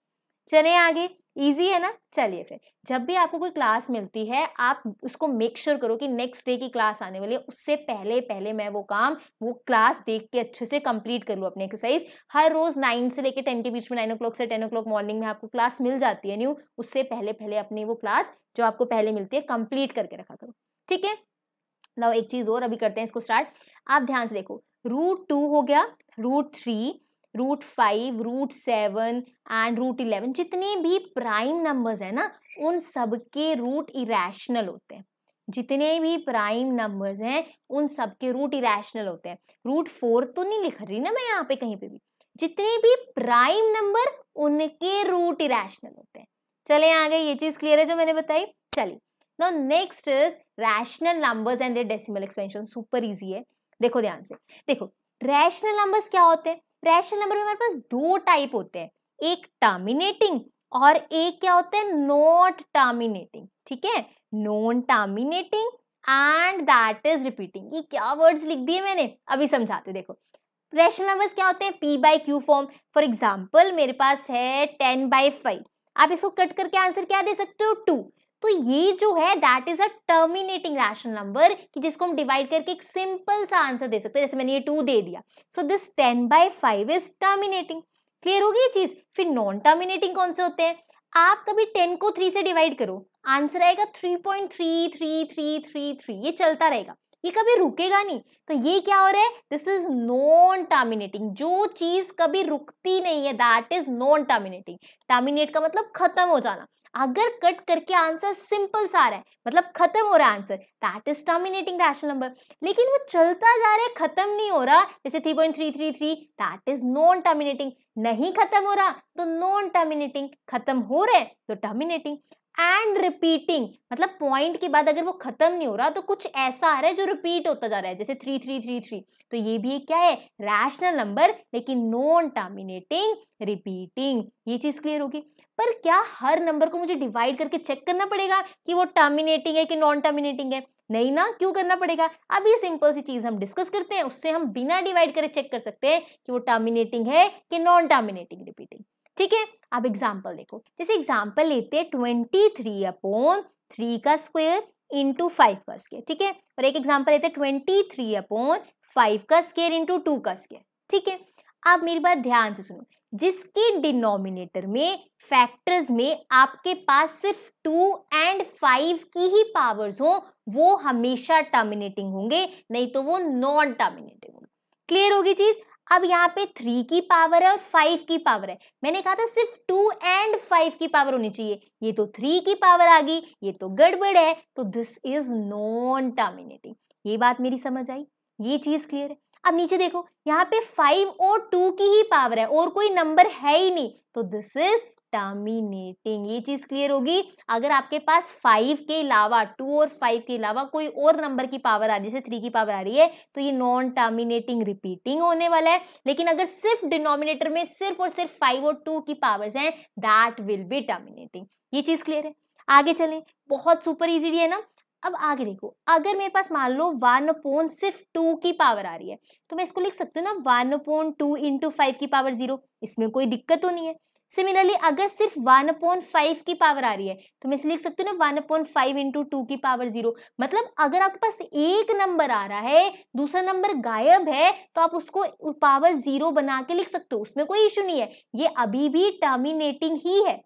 चले आगे ईजी है ना चलिए फिर जब भी आपको कोई क्लास मिलती है आप उसको मेक श्योर sure करो कि नेक्स्ट डे की क्लास आने वाली है उससे पहले पहले मैं वो काम वो क्लास देख के अच्छे से कंप्लीट कर लूँ अपने एक्सरसाइज हर रोज़ नाइन से लेकर टेन के बीच में नाइन ओ क्लॉक से टेन ओ क्लॉक मॉर्निंग में आपको क्लास मिल जाती है न्यू उससे पहले पहले अपनी वो क्लास जो आपको पहले मिलती है कंप्लीट करके रखा करो ठीक है ना एक चीज़ और अभी करते हैं इसको स्टार्ट आप ध्यान से देखो रूट टू हो गया root three root five root seven and root eleven जितने भी प्राइम नंबर्स हैं ना उन सब के रूट इरेशनल होते हैं जितने भी प्राइम नंबर्स हैं उन सब के रूट इरेशनल होते हैं रूट फोर तो नहीं लिख रही ना मैं यहाँ पे कहीं पे भी जितने भी प्राइम नंबर उनके रूट इरेशनल होते हैं चले आगे ये चीज़ क्लियर है जो मैंने बताई चलिए now next is rational numbers and their decimal expansion super easy है देखो ध्यान से देखो रैशनल नंबर्स क्या होते हैं प्रेशर नंबर में हमारे पास दो टाइप होते हैं एक टर्मिनेटिंग और एक क्या होता है नॉट टर्मिनेटिंग ठीक है non terminating and that is repeating ये क्या वर्ड्स लिख दिए मैंने अभी समझाते देखो रेशनल नंबर्स क्या होते हैं P by Q form for example मेरे पास है टेन बाई फाइव आप इसको कट करके आंसर क्या दे सकते हो टू तो ये जो है that is a terminating rational number कि जिसको हम डिवाइड करके एक सिंपल सा आंसर दे सकते हैं जैसे मैंने ये टू दे दिया so this ten by five is terminating clear होगी ये चीज फिर नॉन टर्मिनेटिंग कौन से होते हैं आप कभी टेन को थ्री से डिवाइड करो आंसर आएगा three point three three three three three ये चलता रहेगा ये कभी रुकेगा नहीं तो ये क्या हो रहा है दिस इज नॉन टर्मिनेटिंग जो चीज कभी रुकती नहीं है that is non terminating terminate का मतलब खत्म हो जाना अगर कट करके आंसर सिंपल सा आ रहा है मतलब खत्म हो रहा है answer that is terminating rational number लेकिन वो चलता जा रहा है खत्म नहीं हो रहा जैसे three point three three three that is non terminating नहीं खत्म हो रहा तो नॉन टर्मिनेटिंग खत्म हो रहा है तो टर्मिनेटिंग एंड रिपीटिंग मतलब पॉइंट के बाद अगर वो खत्म नहीं हो रहा तो कुछ ऐसा आ रहा है जो रिपीट होता जा रहा है जैसे थ्री थ्री थ्री थ्री तो ये भी क्या है रैशनल नंबर लेकिन नॉन टर्मिनेटिंग रिपीटिंग ये चीज क्लियर होगी पर क्या हर नंबर को मुझे डिवाइड करके चेक करना पड़ेगा कि वो टर्मिनेटिंग है कि नॉन टर्मिनेटिंग है नहीं ना क्यों करना पड़ेगा अब ये सिंपल सी चीज़ हम डिस्कस करते हैं उससे हम बिना डिवाइड करे चेक कर सकते हैं कि वो टर्मिनेटिंग है कि नॉन टर्मिनेटिंग रिपीटिंग ठीक है अब एग्जाम्पल देखो जैसे एग्जाम्पल लेते हैं ट्वेंटी थ्री अपोन थ्री का स्क्वेयर इंटू फाइव का स्केयर ठीक है और एक एग्जाम्पल लेते हैं ट्वेंटी थ्री अपोन फाइव का स्केयर इंटू टू का स्केयर ठीक है आप मेरी बात ध्यान से सुनो जिसके डिनोमिनेटर में फैक्टर्स में आपके पास सिर्फ टू एंड फाइव की ही पावर्स हो वो हमेशा टर्मिनेटिंग होंगे नहीं तो वो नॉन टर्मिनेटिंग होंगे क्लियर होगी चीज अब यहाँ पे थ्री की पावर है और फाइव की पावर है मैंने कहा था सिर्फ टू एंड फाइव की पावर होनी चाहिए ये तो थ्री की पावर आ गई ये तो गड़बड़ है तो दिस इज नॉन टर्मिनेटिंग ये बात मेरी समझ आई ये चीज क्लियर है अब नीचे देखो यहाँ पे फाइव और टू की ही पावर है और कोई नंबर है ही नहीं तो दिस इज टर्मिनेटिंग ये चीज क्लियर होगी अगर आपके पास फाइव के अलावा टू और फाइव के अलावा कोई और नंबर की पावर आ रही है जैसे थ्री की पावर आ रही है तो ये नॉन टर्मिनेटिंग रिपीटिंग होने वाला है लेकिन अगर सिर्फ डिनोमिनेटर में सिर्फ और सिर्फ फाइव और टू की पावर्स हैं दैट विल बी टर्मिनेटिंग ये चीज क्लियर है आगे चलें बहुत सुपर इजी है ना अब आगे देखो अगर मेरे पास मान लो वन पोन सिर्फ टू की पावर आ रही है तो मैं इसको लिख सकती हूँ ना one upon two into five की पावर जीरो इसमें कोई दिक्कत तो नहीं है सिमिलरली अगर सिर्फ वन पोन फाइव की पावर आ रही है तो मैं इसे लिख सकती हूँ ना one upon five into two की पावर जीरो मतलब अगर आपके पास एक नंबर आ रहा है दूसरा नंबर गायब है तो आप उसको पावर जीरो बना के लिख सकते हो उसमें कोई इशू नहीं है ये अभी भी टर्मिनेटिंग ही है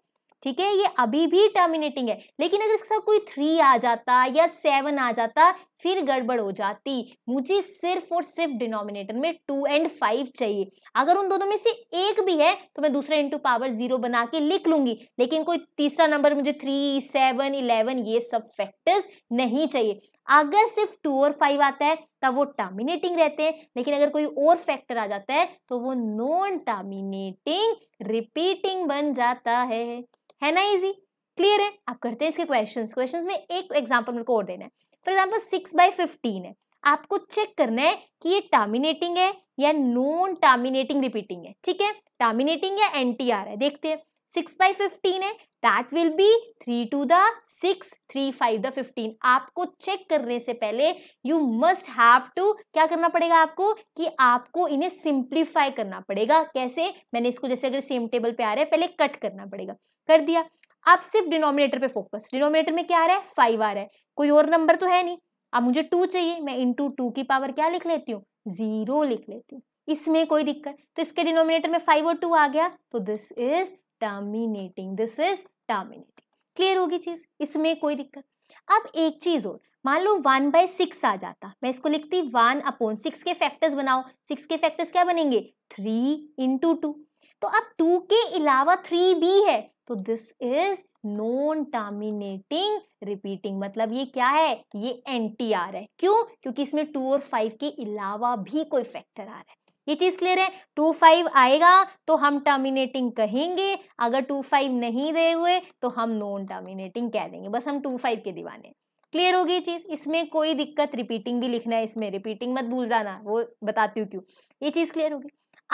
ठीक है ये अभी भी टर्मिनेटिंग है लेकिन अगर इसका कोई थ्री आ जाता या सेवन आ जाता फिर गड़बड़ हो जाती मुझे सिर्फ और सिर्फ डिनोमिनेटर में टू एंड फाइव चाहिए अगर उन दोनों में से एक भी है तो मैं दूसरा इंटू पावर जीरो बना के लिख लूंगी लेकिन कोई तीसरा नंबर मुझे थ्री सेवन इलेवन ये सब फैक्टर्स नहीं चाहिए अगर सिर्फ टू और फाइव आता है तब वो टर्मिनेटिंग रहते हैं लेकिन अगर कोई और फैक्टर आ जाता है तो वो नॉन टर्मिनेटिंग रिपीटिंग बन जाता है है ना इजी क्लियर है आप करते हैं इसके क्वेश्चन क्वेश्चन में एक एग्जाम्पल मेरे को और देना है for example six by fifteen है आपको चेक करना है कि ये टर्मिनेटिंग है या नॉन टर्मिनेटिंग रिपीटिंग है ठीक है टर्मिनेटिंग या एन है देखते हैं सिक्स बाई फिफ्टीन है that will be three two the six three five the fifteen आपको चेक करने से पहले यू मस्ट हैव टू क्या करना पड़ेगा आपको कि आपको इन्हें सिंप्लीफाई करना पड़ेगा कैसे मैंने इसको जैसे अगर सेम टेबल पे आ रहा है पहले कट करना पड़ेगा कर दिया आप सिर्फ डिनोमिनेटर पे फोकस डिनोमिनेटर में क्या आ रहा है फाइव आ रहा है कोई और नंबर तो है नहीं अब मुझे टू चाहिए मैं इंटू टू की पावर क्या लिख लेती हूँ जीरो लिख लेती हूँ इसमें कोई दिक्कत तो इसके डिनोमिनेटर में फाइव और टू आ गया तो this is terminating this is terminating clear होगी चीज इसमें कोई दिक्कत अब एक चीज और मान लो वन बाय सिक्स आ जाता मैं इसको लिखती वन अपोन सिक्स के फैक्टर्स बनाओ सिक्स के फैक्टर्स क्या बनेंगे थ्री इंटू टू तो अब टू के अलावा थ्री भी है तो this is non terminating repeating मतलब ये क्या है ये एन टी आर है क्यों क्योंकि इसमें टू और फाइव के अलावा भी कोई फैक्टर आ रहा है ये चीज क्लियर है टू फाइव आएगा तो हम टर्मिनेटिंग कहेंगे अगर टू फाइव नहीं दे हुए तो हम नॉन टर्मिनेटिंग कह देंगे बस हम टू फाइव के दीवाने क्लियर होगी चीज इसमें कोई दिक्कत रिपीटिंग भी लिखना है इसमें रिपीटिंग मत भूल जाना वो बताती हूँ क्यों ये चीज क्लियर होगी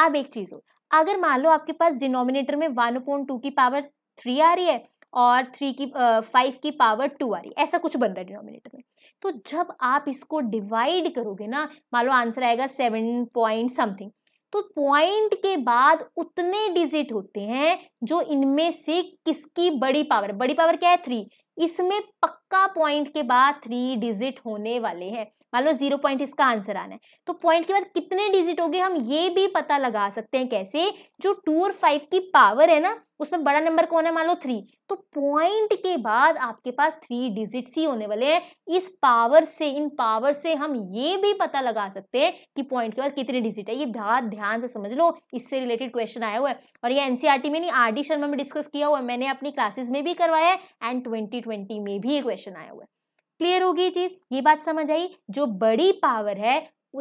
अब एक चीज हो अगर मान लो आपके पास डिनोमिनेटर में वन पॉइंट टू की पावर थ्री आ रही है और थ्री की फाइव की पावर टू आ रही है ऐसा कुछ बन रहा है डिनोमिनेटर में तो जब आप इसको डिवाइड करोगे ना मान लो आंसर आएगा सेवन पॉइंट समथिंग तो पॉइंट के बाद उतने डिजिट होते हैं जो इनमें से किसकी बड़ी पावर बड़ी पावर क्या है थ्री इसमें पक्का पॉइंट के बाद थ्री डिजिट होने वाले हैं मान लो जीरो पॉइंट इसका आंसर आना है तो पॉइंट के बाद कितने डिजिट हो गए हम ये भी पता लगा सकते हैं कैसे जो टू और फाइव की पावर है ना उसमें बड़ा नंबर कौन है मान लो थ्री तो पॉइंट के बाद आपके पास थ्री डिजिट ही होने वाले हैं इस पावर से इन पावर से हम ये भी पता लगा सकते हैं कि पॉइंट के बाद कितने डिजिट है ये बात ध्यान से समझ लो इससे रिलेटेड क्वेश्चन आया हुआ है और ये एनसीईआरटी e में नहीं आर डी शर्मा में डिस्कस किया हुआ है मैंने अपनी क्लासेस में भी करवाया है एंड ट्वेंटी में भी ये क्वेश्चन आया हुआ है क्लियर होगी चीज़ ये बात समझ आई जो बड़ी पावर है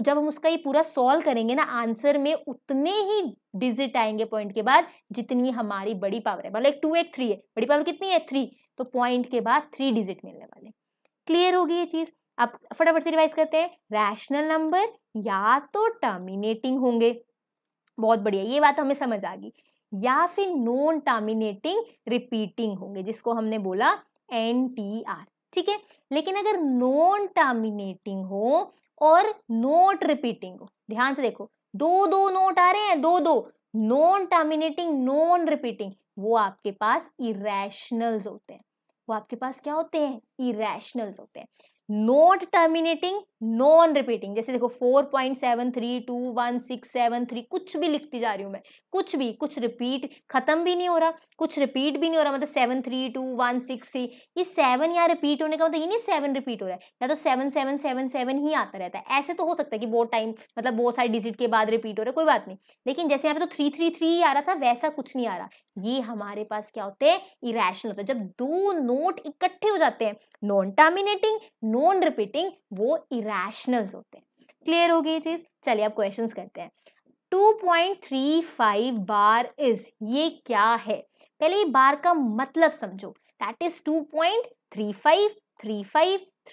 जब हम उसका ये पूरा सॉल्व करेंगे ना आंसर में उतने ही डिजिट आएंगे पॉइंट के बाद जितनी हमारी बड़ी पावर है मतलब एक टू एक थ्री है बड़ी पावर कितनी है थ्री तो पॉइंट के बाद थ्री डिजिट मिलने वाले क्लियर होगी ये चीज़ आप फटाफट से रिवाइज करते हैं रैशनल नंबर या तो टर्मिनेटिंग होंगे बहुत बढ़िया ये बात हमें समझ आ गई या फिर नॉन टर्मिनेटिंग रिपीटिंग होंगे जिसको हमने बोला एन टी आर ठीक है लेकिन अगर नॉन टर्मिनेटिंग हो और नोट रिपीटिंग हो ध्यान से देखो दो दो नोट आ रहे हैं दो दो नॉन टर्मिनेटिंग नॉन रिपीटिंग वो आपके पास इरेशनल्स होते हैं वो आपके पास क्या होते हैं इरेशनल्स होते हैं नोट टर्मिनेटिंग नॉन रिपीटिंग जैसे देखो four point seven three two one six seven three कुछ भी लिखती जा रही हूँ मैं कुछ भी कुछ रिपीट खत्म भी नहीं हो रहा कुछ रिपीट भी नहीं हो रहा मतलब seven three two one six three ये सेवन यहाँ रिपीट होने का मतलब ये नहीं सेवन रिपीट हो रहा है या तो सेवन सेवन सेवन सेवन ही आता रहता है ऐसे तो हो सकता है कि बहुत टाइम मतलब बहुत सारे डिजिट के बाद रिपीट हो रहा है कोई बात नहीं लेकिन जैसे यहाँ पे तो थ्री थ्री थ्री आ रहा था वैसा कुछ नहीं आ रहा ये हमारे पास क्या होते हैं इरेशनल होते हैं जब दो नोट इकट्ठे हो जाते हैं नॉन टर्मिनेटिंग नॉन रिपीटिंग वो इरेशनल्स होते हैं क्लियर हो गई चीज़ चलिए आप क्वेश्चंस करते हैं 2.35 बार इज ये क्या है पहले ये बार का मतलब समझो दैट इज 2.35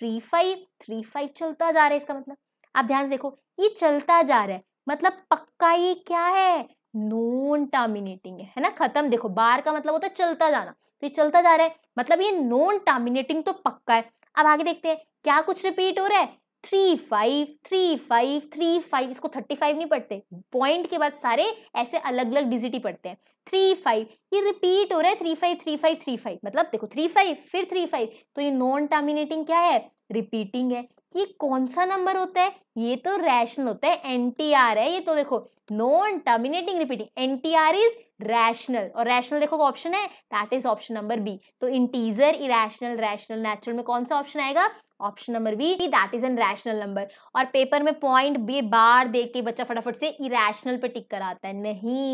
35 35 चलता जा रहा है इसका मतलब आप ध्यान से देखो ये चलता जा रहा है मतलब पक्का ये क्या है नॉन टर्मिनेटिंग है है ना खत्म देखो बार का मतलब होता है चलता जाना तो ये चलता जा रहा है मतलब ये नॉन टर्मिनेटिंग तो पक्का है अब आगे देखते हैं क्या कुछ रिपीट हो रहा है three five three five three five इसको थर्टी फाइव नहीं पढ़ते पॉइंट के बाद सारे ऐसे अलग अलग डिजिट ही पढ़ते हैं थ्री फाइव ये रिपीट हो रहा है three five three five three five मतलब देखो थ्री फाइव फिर थ्री फाइव तो ये नॉन टर्मिनेटिंग क्या है रिपीटिंग है ये कौन सा नंबर होता है ये तो रैशनल होता है एन टी आर है ये तो देखो non terminating repeating N T R is rational और रैशनल देखो ऑप्शन है that is option number B तो इंटीजर इरेशनल रैशनल नेचुरल में कौन सा ऑप्शन आएगा option number B that is an rational number और पेपर में पॉइंट बी बार देख के बच्चा फटाफट से इरेशनल पे टिक कराता है नहीं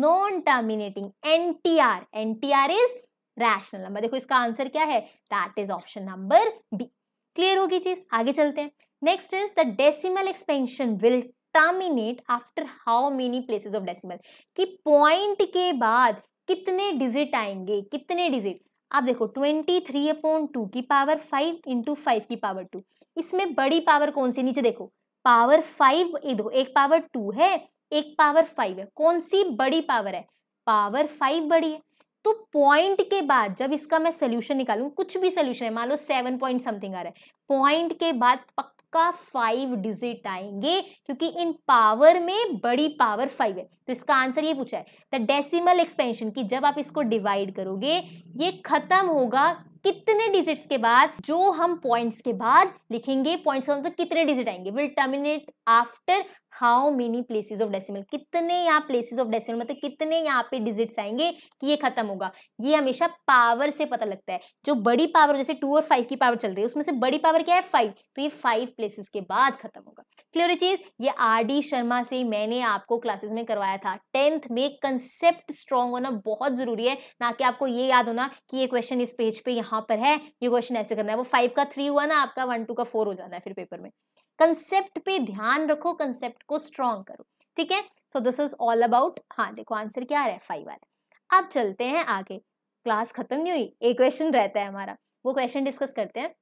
non terminating N N T R T R is rational number देखो इसका आंसर क्या है that is option number B clear होगी चीज आगे चलते हैं next is the decimal expansion will terminate after how many places of decimal कि पॉइंट के बाद कितने डिजिट आएंगे कितने डिजिट आप देखो ट्वेंटी थ्री अपॉन टू की पावर फाइव इंटू फाइव की पावर टू इसमें बड़ी पावर कौन सी नीचे देखो पावर फाइव ये देखो एक पावर टू है एक पावर फाइव है कौन सी बड़ी पावर है पावर फाइव बड़ी है तो पॉइंट के बाद जब इसका मैं सोल्यूशन निकालू कुछ भी सोल्यूशन है मान लो सेवन पॉइंट समथिंग आ रहा है पॉइंट के बाद पक्का का फाइव डिजिट आएंगे क्योंकि इन पावर में बड़ी पावर फाइव है तो इसका आंसर ये पूछा है द डेसिमल एक्सपेंशन की जब आप इसको डिवाइड करोगे ये खत्म होगा कितने डिजिट्स के बाद जो हम पॉइंट्स के बाद लिखेंगे पॉइंट्स तो मतलब कितने डिजिट आएंगे will terminate after how many places of decimal कितने यहाँ प्लेसेस ऑफ डेसिमल मतलब कितने यहाँ पे डिजिट्स आएंगे कि ये खत्म होगा ये हमेशा पावर से पता लगता है जो बड़ी पावर जैसे टू और फाइव की पावर चल रही है उसमें से बड़ी पावर क्या है फाइव तो ये फाइव प्लेसेस के बाद खत्म होगा क्लियर चीज ये आर डी शर्मा से मैंने आपको क्लासेस में करवाया बताया था टेंथ में कंसेप्ट स्ट्रॉन्ग होना बहुत ज़रूरी है ना कि आपको ये याद होना कि ये क्वेश्चन इस पेज पे यहाँ पर है ये क्वेश्चन ऐसे करना है वो फाइव का थ्री हुआ ना आपका वन टू का फोर हो जाना है फिर पेपर में कंसेप्ट पे ध्यान रखो कंसेप्ट को स्ट्रॉन्ग करो ठीक है so this is all about हाँ देखो आंसर क्या आ रहा है फाइव आ रहा है अब चलते हैं आगे क्लास खत्म नहीं हुई एक क्वेश्चन रहता है हमारा वो क्वेश्चन डिस्कस करते हैं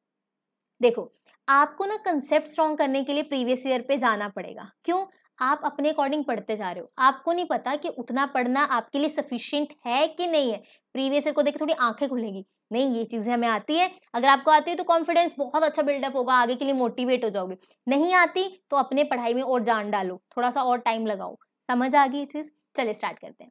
देखो आपको ना कंसेप्ट स्ट्रॉन्ग करने के लिए प्रीवियस ईयर पे जाना पड़ेगा क्यों आप अपने अकॉर्डिंग पढ़ते जा रहे हो आपको नहीं पता कि उतना पढ़ना आपके लिए सफिशियंट है कि नहीं है प्रीवियस ईयर को देख थोड़ी आंखें खुलेंगी नहीं ये चीज़ें हमें आती है अगर आपको आती है तो कॉन्फिडेंस बहुत अच्छा बिल्डअप होगा आगे के लिए मोटिवेट हो जाओगे नहीं आती तो अपने पढ़ाई में और जान डालो थोड़ा सा और टाइम लगाओ समझ आ गई ये चीज़ चले स्टार्ट करते हैं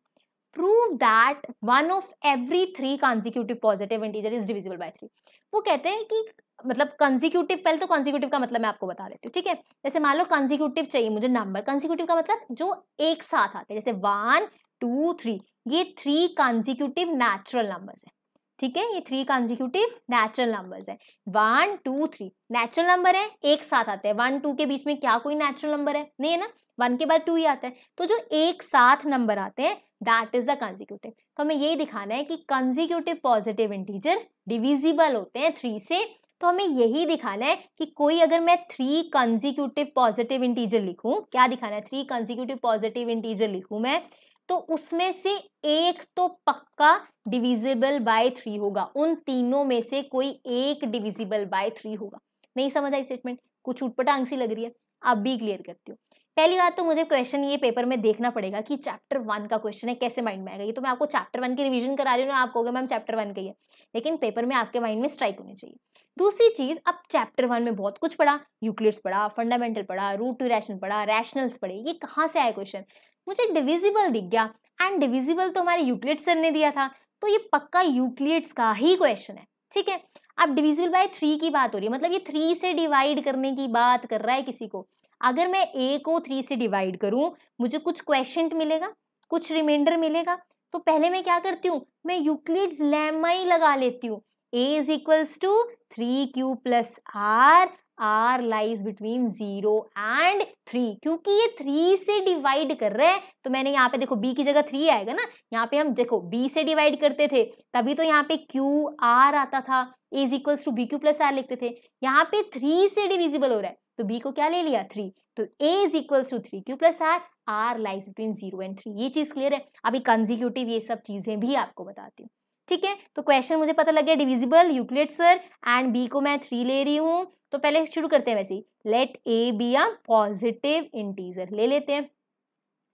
prove that one of every three consecutive positive integer is divisible by three वो कहते हैं कि मतलब कंजिक्यूटिव पहले तो कंजिक्यूटिव का मतलब मैं आपको बता देती हूँ ठीक है जैसे मान लो कंजिक्यूटिव चाहिए मुझे नंबर कंजिक्यूटिव का मतलब जो एक साथ आते हैं जैसे वन टू थ्री ये थ्री कंजिक्यूटिव नेचुरल नंबर्स है ठीक है ये थ्री कंजिक्यूटिव नेचुरल नंबर्स है one two three natural number है एक साथ आते हैं वन टू के बीच में क्या कोई नेचुरल नंबर है नहीं है ना वन के बाद टू ही आता है तो जो एक साथ नंबर आते हैं दैट इज द कंजिक्यूटिव तो हमें यही दिखाना है कि कंजिक्यूटिव पॉजिटिव इंटीजर डिविजिबल होते हैं थ्री से तो हमें यही दिखाना है कि कोई अगर मैं थ्री कंजिक्यूटिव पॉजिटिव इंटीजर लिखूं क्या दिखाना है थ्री कंजिक्यूटिव पॉजिटिव इंटीजर लिखूं मैं तो उसमें से एक तो पक्का डिविजिबल बाय थ्री होगा उन तीनों में से कोई एक डिविजिबल बाय थ्री होगा नहीं समझ आई स्टेटमेंट कुछ उटपटांग सी लग रही है अब भी क्लियर करती हूँ पहली बात तो मुझे क्वेश्चन ये पेपर में देखना पड़ेगा कि चैप्टर वन का क्वेश्चन है कैसे माइंड में आएगा ये तो मैं आपको चैप्टर वन की रिवीजन करा रही हूँ आप कहोगे मैम चैप्टर वन का ही है लेकिन पेपर में आपके माइंड में स्ट्राइक होनी चाहिए दूसरी चीज़ अब चैप्टर वन में बहुत कुछ पढ़ा यूक्लिड्स पढ़ा फंडामेंटल पढ़ा रूट टू रैशनल पढ़ा रैशनल्स पढ़े ये कहाँ से आया क्वेश्चन मुझे डिविजिबल दिख गया एंड डिविजिबल तो हमारे यूक्लिड सर ने दिया था तो ये पक्का यूक्लिड्स का ही क्वेश्चन है ठीक है अब डिविजिबल बाय थ्री की बात हो रही है मतलब ये थ्री से डिवाइड करने की बात कर रहा है किसी को अगर मैं ए को थ्री से डिवाइड करूँ मुझे कुछ क्वेश्चन मिलेगा कुछ रिमाइंडर मिलेगा तो पहले मैं क्या करती हूँ मैं यूक्लिड्स लेमा ही लगा लेती हूँ A is equals to three Q plus R R lies between zero and three क्योंकि ये थ्री से डिवाइड कर रहे हैं तो मैंने यहाँ पे देखो बी की जगह थ्री आएगा ना यहाँ पे हम देखो बी से डिवाइड करते थे तभी तो यहाँ पे क्यू आर आता था is equals to B Q plus R लिखते थे यहाँ पे थ्री से डिविजिबल हो रहा है तो बी को क्या ले लिया थ्री तो A is equals to three Q plus R R lies between zero and three ये चीज़ क्लियर है अभी कंजिक्यूटिव ये सब चीज़ें भी आपको बताती हूँ ठीक है तो क्वेश्चन मुझे पता लग गया divisible Euclid sir and B को मैं थ्री ले रही हूँ तो पहले शुरू करते हैं वैसे let A be a positive integer ले लेते हैं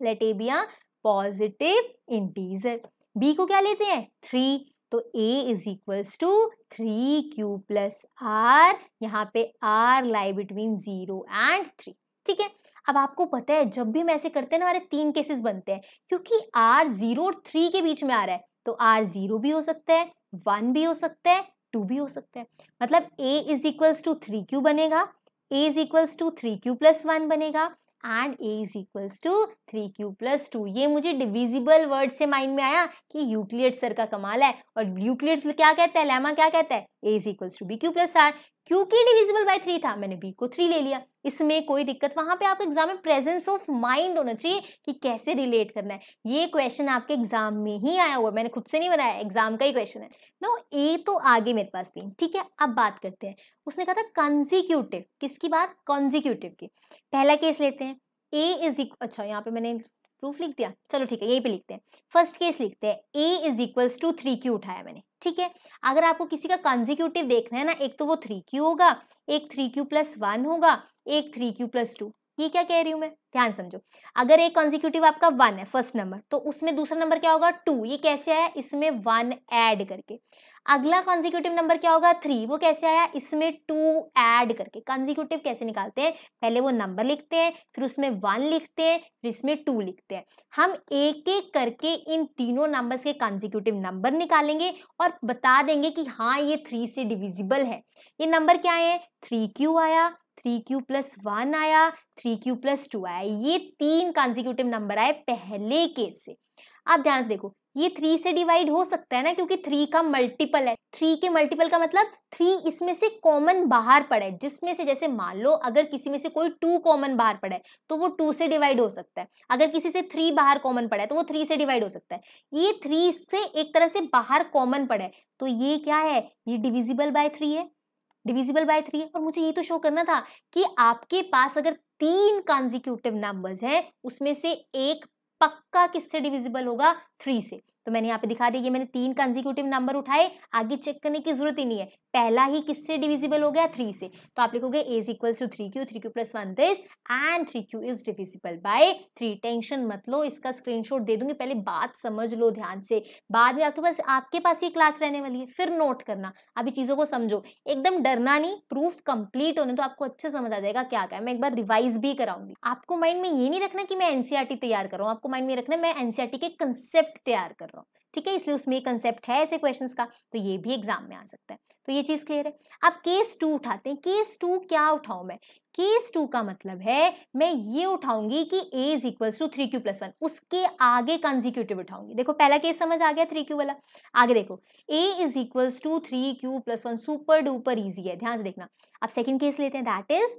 let A be a positive integer B को क्या लेते हैं थ्री तो a is equals to three Q plus R यहाँ पे r lie between zero and three ठीक है अब आपको पता है जब भी हम ऐसे करते हैं ना हमारे तीन केसेस बनते हैं क्योंकि r ज़ीरो और थ्री के बीच में आ रहा है तो r ज़ीरो भी हो सकता है वन भी हो सकता है टू भी हो सकता है मतलब a is equals to three Q बनेगा a is equals to three Q plus one बनेगा and A is equals to three Q plus two ये मुझे डिविजिबल वर्ड से माइंड में आया कि यूक्लियड सर का कमाल है और यूक्लियड्स क्या कहता है लेमा क्या कहता है A is equals to B Q plus R क्योंकि डिविजिबल बाय थ्री था मैंने बी को थ्री ले लिया इसमें कोई दिक्कत वहां पे आपके एग्जाम में प्रेजेंस ऑफ माइंड होना चाहिए कि कैसे रिलेट करना है ये क्वेश्चन आपके एग्जाम में ही आया हुआ मैंने खुद से नहीं बनाया एग्जाम का ही क्वेश्चन है नो ए तो आगे मेरे पास थी ठीक है अब बात करते हैं उसने कहा था कंजिक्यूटिव किसकी बात कॉन्जिक्यूटिव की पहला केस लेते हैं ए इज इक्व अच्छा यहाँ पे मैंने प्रूफ लिख दिया चलो ठीक है यही पे लिखते हैं फर्स्ट केस लिखते हैं ए is equals to three Q उठाया मैंने ठीक है अगर आपको किसी का कॉन्जिक्यूटिव देखना है ना एक तो वो थ्री क्यू होगा एक थ्री क्यू प्लस वन होगा एक थ्री क्यू प्लस टू ये क्या कह रही हूँ मैं ध्यान समझो अगर एक कॉन्जिक्यूटिव आपका वन है फर्स्ट नंबर तो उसमें दूसरा नंबर क्या होगा टू ये कैसे आया इसमें वन एड करके अगला कॉन्जिक्यूटिव नंबर क्या होगा थ्री वो कैसे आया इसमें टू ऐड करके कॉन्जिक्यूटिव कैसे निकालते हैं पहले वो नंबर लिखते हैं फिर उसमें वन लिखते हैं फिर इसमें टू लिखते हैं हम एक एक करके इन तीनों नंबर्स के कॉन्जिक्यूटिव नंबर निकालेंगे और बता देंगे कि हाँ ये थ्री से डिविजिबल है ये नंबर क्या है थ्री क्यू आया थ्री क्यू प्लस वन आया थ्री क्यू प्लस टू आया ये तीन कॉन्जिक्यूटिव नंबर आए पहले के से आप ध्यान से देखो ये थ्री से डिवाइड हो सकता है ना क्योंकि थ्री का मल्टीपल है थ्री के मल्टीपल का मतलब थ्री इसमें से कॉमन बाहर पड़े जिसमें से जैसे मान लो अगर किसी में से कोई टू कॉमन बाहर पड़े तो वो टू से डिवाइड हो सकता है अगर किसी से थ्री बाहर कॉमन पड़े तो वो थ्री से डिवाइड हो सकता है ये थ्री से एक तरह से बाहर कॉमन पड़े तो ये क्या है ये डिविजिबल बाय थ्री है डिविजिबल बाय थ्री है और मुझे ये तो शो करना था कि आपके पास अगर तीन कॉन्जिक्यूटिव नंबर्स हैं उसमें से एक पक्का किससे डिविजिबल होगा थ्री से तो मैंने यहाँ पे दिखा दिया ये मैंने तीन कंजिक्यूटिव नंबर उठाए आगे चेक करने की जरूरत ही नहीं है पहला ही किससे डिविजिबल हो गया थ्री से तो आप लिखोगे A's equals to three Q three Q plus one this and three Q is divisible by three tension मत लो इसका स्क्रीनशॉट दे दूंगी पहले बात समझ लो ध्यान से बाद में आपके पास आपके पास ही क्लास रहने वाली है फिर नोट करना अभी चीज़ों को समझो एकदम डरना नहीं प्रूफ कंप्लीट होने तो आपको अच्छे समझ आ जाएगा क्या क्या मैं एक बार रिवाइज भी कराऊंगी आपको माइंड में ये नहीं रखना कि मैं एनसीआरटी e तैयार कर रहा हूँ आपको माइंड में रखना मैं एनसीआरटी e के कंसेप्ट तैयार कर रहा हूँ ठीक है इसलिए उसमें कंसेप्ट है ऐसे क्वेश्चन का तो ये भी एग्जाम में आ सकता है तो ये चीज़ क्लियर है अब केस टू उठाते हैं केस टू क्या उठाऊ मैं केस टू का मतलब है मैं ये उठाऊंगी कि A is equal to three Q plus one उसके आगे कंजिक्यूटिव उठाऊंगी देखो पहला केस समझ आ गया थ्री क्यू वाला आगे देखो A is equals to three Q plus one super duper easy है ध्यान से देखना अब सेकेंड केस लेते हैं that is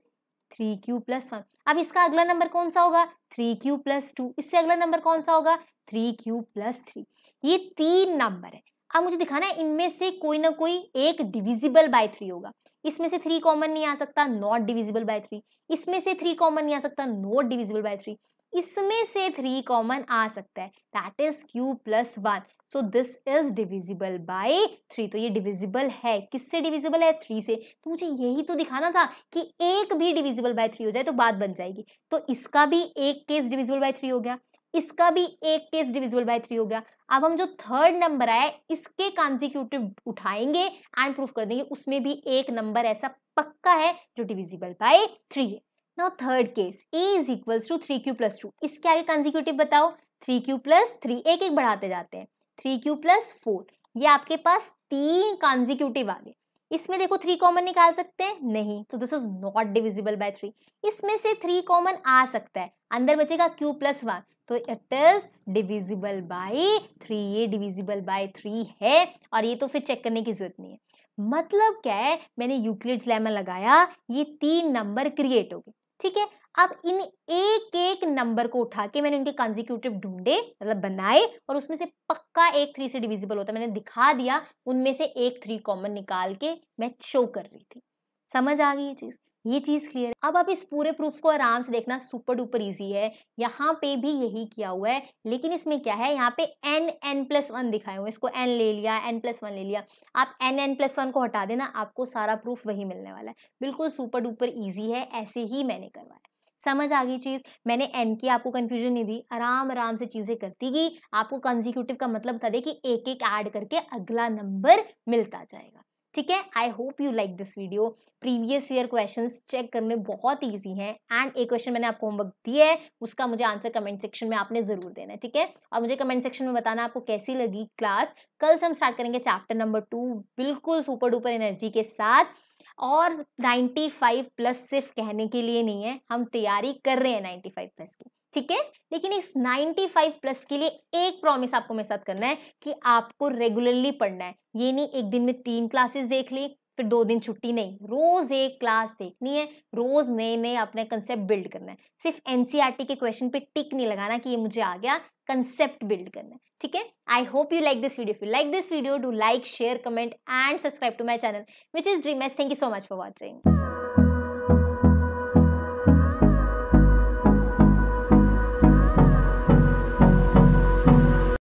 three Q plus one अब इसका अगला नंबर कौन सा होगा थ्री क्यू प्लस टू इससे अगला नंबर कौन सा होगा थ्री क्यू प्लस थ्री ये तीन नंबर है अब मुझे दिखाना है इनमें से कोई ना कोई एक डिविजिबल बाय थ्री होगा इसमें से थ्री कॉमन नहीं आ सकता नॉट डिविजिबल बाय थ्री इसमें से थ्री कॉमन नहीं आ सकता नॉट डिविजिबल बाय थ्री इसमें से थ्री कॉमन आ सकता है that is Q plus one so this is divisible by three तो ये डिविजिबल है किससे डिविजिबल है थ्री से तो मुझे यही तो दिखाना था कि एक भी डिविजिबल बाय थ्री हो जाए तो बात बन जाएगी तो इसका भी एक केस डिविजिबल बाय थ्री हो गया इसका भी एक केस डिविजिबल बाय थ्री हो गया अब हम जो थर्ड नंबर आया इसके कॉन्जिक्यूटिव उठाएंगे एंड प्रूफ कर देंगे उसमें भी एक नंबर ऐसा पक्का है जो डिविजिबल बाय थ्री है now third case A is equal to three Q plus two इसके आगे कॉन्जिक्यूटिव बताओ थ्री क्यू प्लस थ्री एक एक बढ़ाते जाते हैं थ्री क्यू प्लस फोर ये आपके पास तीन कॉन्जिक्यूटिव आ गए इसमें देखो थ्री कॉमन निकाल सकते हैं नहीं तो this is not divisible by three इसमें से थ्री कॉमन आ सकता है अंदर बचेगा क्यू प्लस वन तो it is divisible by three ये डिविजिबल बाई थ्री है और ये तो फिर चेक करने की जरूरत नहीं है मतलब क्या है मैंने यूक्लिड्स लेमा लगाया ये तीन नंबर क्रिएट हो गए ठीक है अब इन एक एक नंबर को उठा के मैंने उनके कॉन्जिक्यूटिव ढूंढे मतलब बनाए और उसमें से पक्का एक थ्री से डिविजिबल होता है मैंने दिखा दिया उनमें से एक थ्री कॉमन निकाल के मैं शो कर रही थी समझ आ गई ये चीज़ ये चीज़ क्लियर अब आप इस पूरे प्रूफ को आराम से देखना सुपर डुपर इजी है यहाँ पे भी यही किया हुआ है लेकिन इसमें क्या है यहाँ पे एन एन प्लस वन दिखाए हुए इसको एन ले लिया एन प्लस वन ले लिया आप एन एन प्लस वन को हटा देना आपको सारा प्रूफ वही मिलने वाला है बिल्कुल सुपर डुपर ईजी है ऐसे ही मैंने करवाया समझ आ गई चीज़ मैंने एन की आपको कंफ्यूजन नहीं दी आराम आराम से चीज़ें करती गई आपको कंजिक्यूटिव का मतलब बता दे कि एक एक ऐड करके अगला नंबर मिलता जाएगा ठीक है I hope you like this video previous year question check करने बहुत ईजी हैं एंड एक क्वेश्चन मैंने आपको होमवर्क दिया है उसका मुझे आंसर कमेंट सेक्शन में आपने जरूर देना है ठीक है और मुझे कमेंट सेक्शन में बताना आपको कैसी लगी क्लास कल से हम स्टार्ट करेंगे चैप्टर नंबर टू बिल्कुल सुपर डुपर एनर्जी के साथ और 95 प्लस सिर्फ कहने के लिए नहीं है हम तैयारी कर रहे हैं 95 प्लस की ठीक है लेकिन इस 95 प्लस के लिए एक प्रॉमिस आपको मेरे साथ करना है कि आपको रेगुलरली पढ़ना है ये नहीं एक दिन में तीन क्लासेस देख ली फिर दो दिन छुट्टी नहीं रोज एक क्लास देखनी है रोज नए नए अपने कंसेप्ट बिल्ड करना है सिर्फ एनसीईआरटी e के क्वेश्चन पे टिक नहीं लगाना कि ये मुझे आ गया कंसेप्ट बिल्ड करना है ठीक है I hope you like this video like this video do like share comment and subscribe to my channel which is dreams thank you so much for watching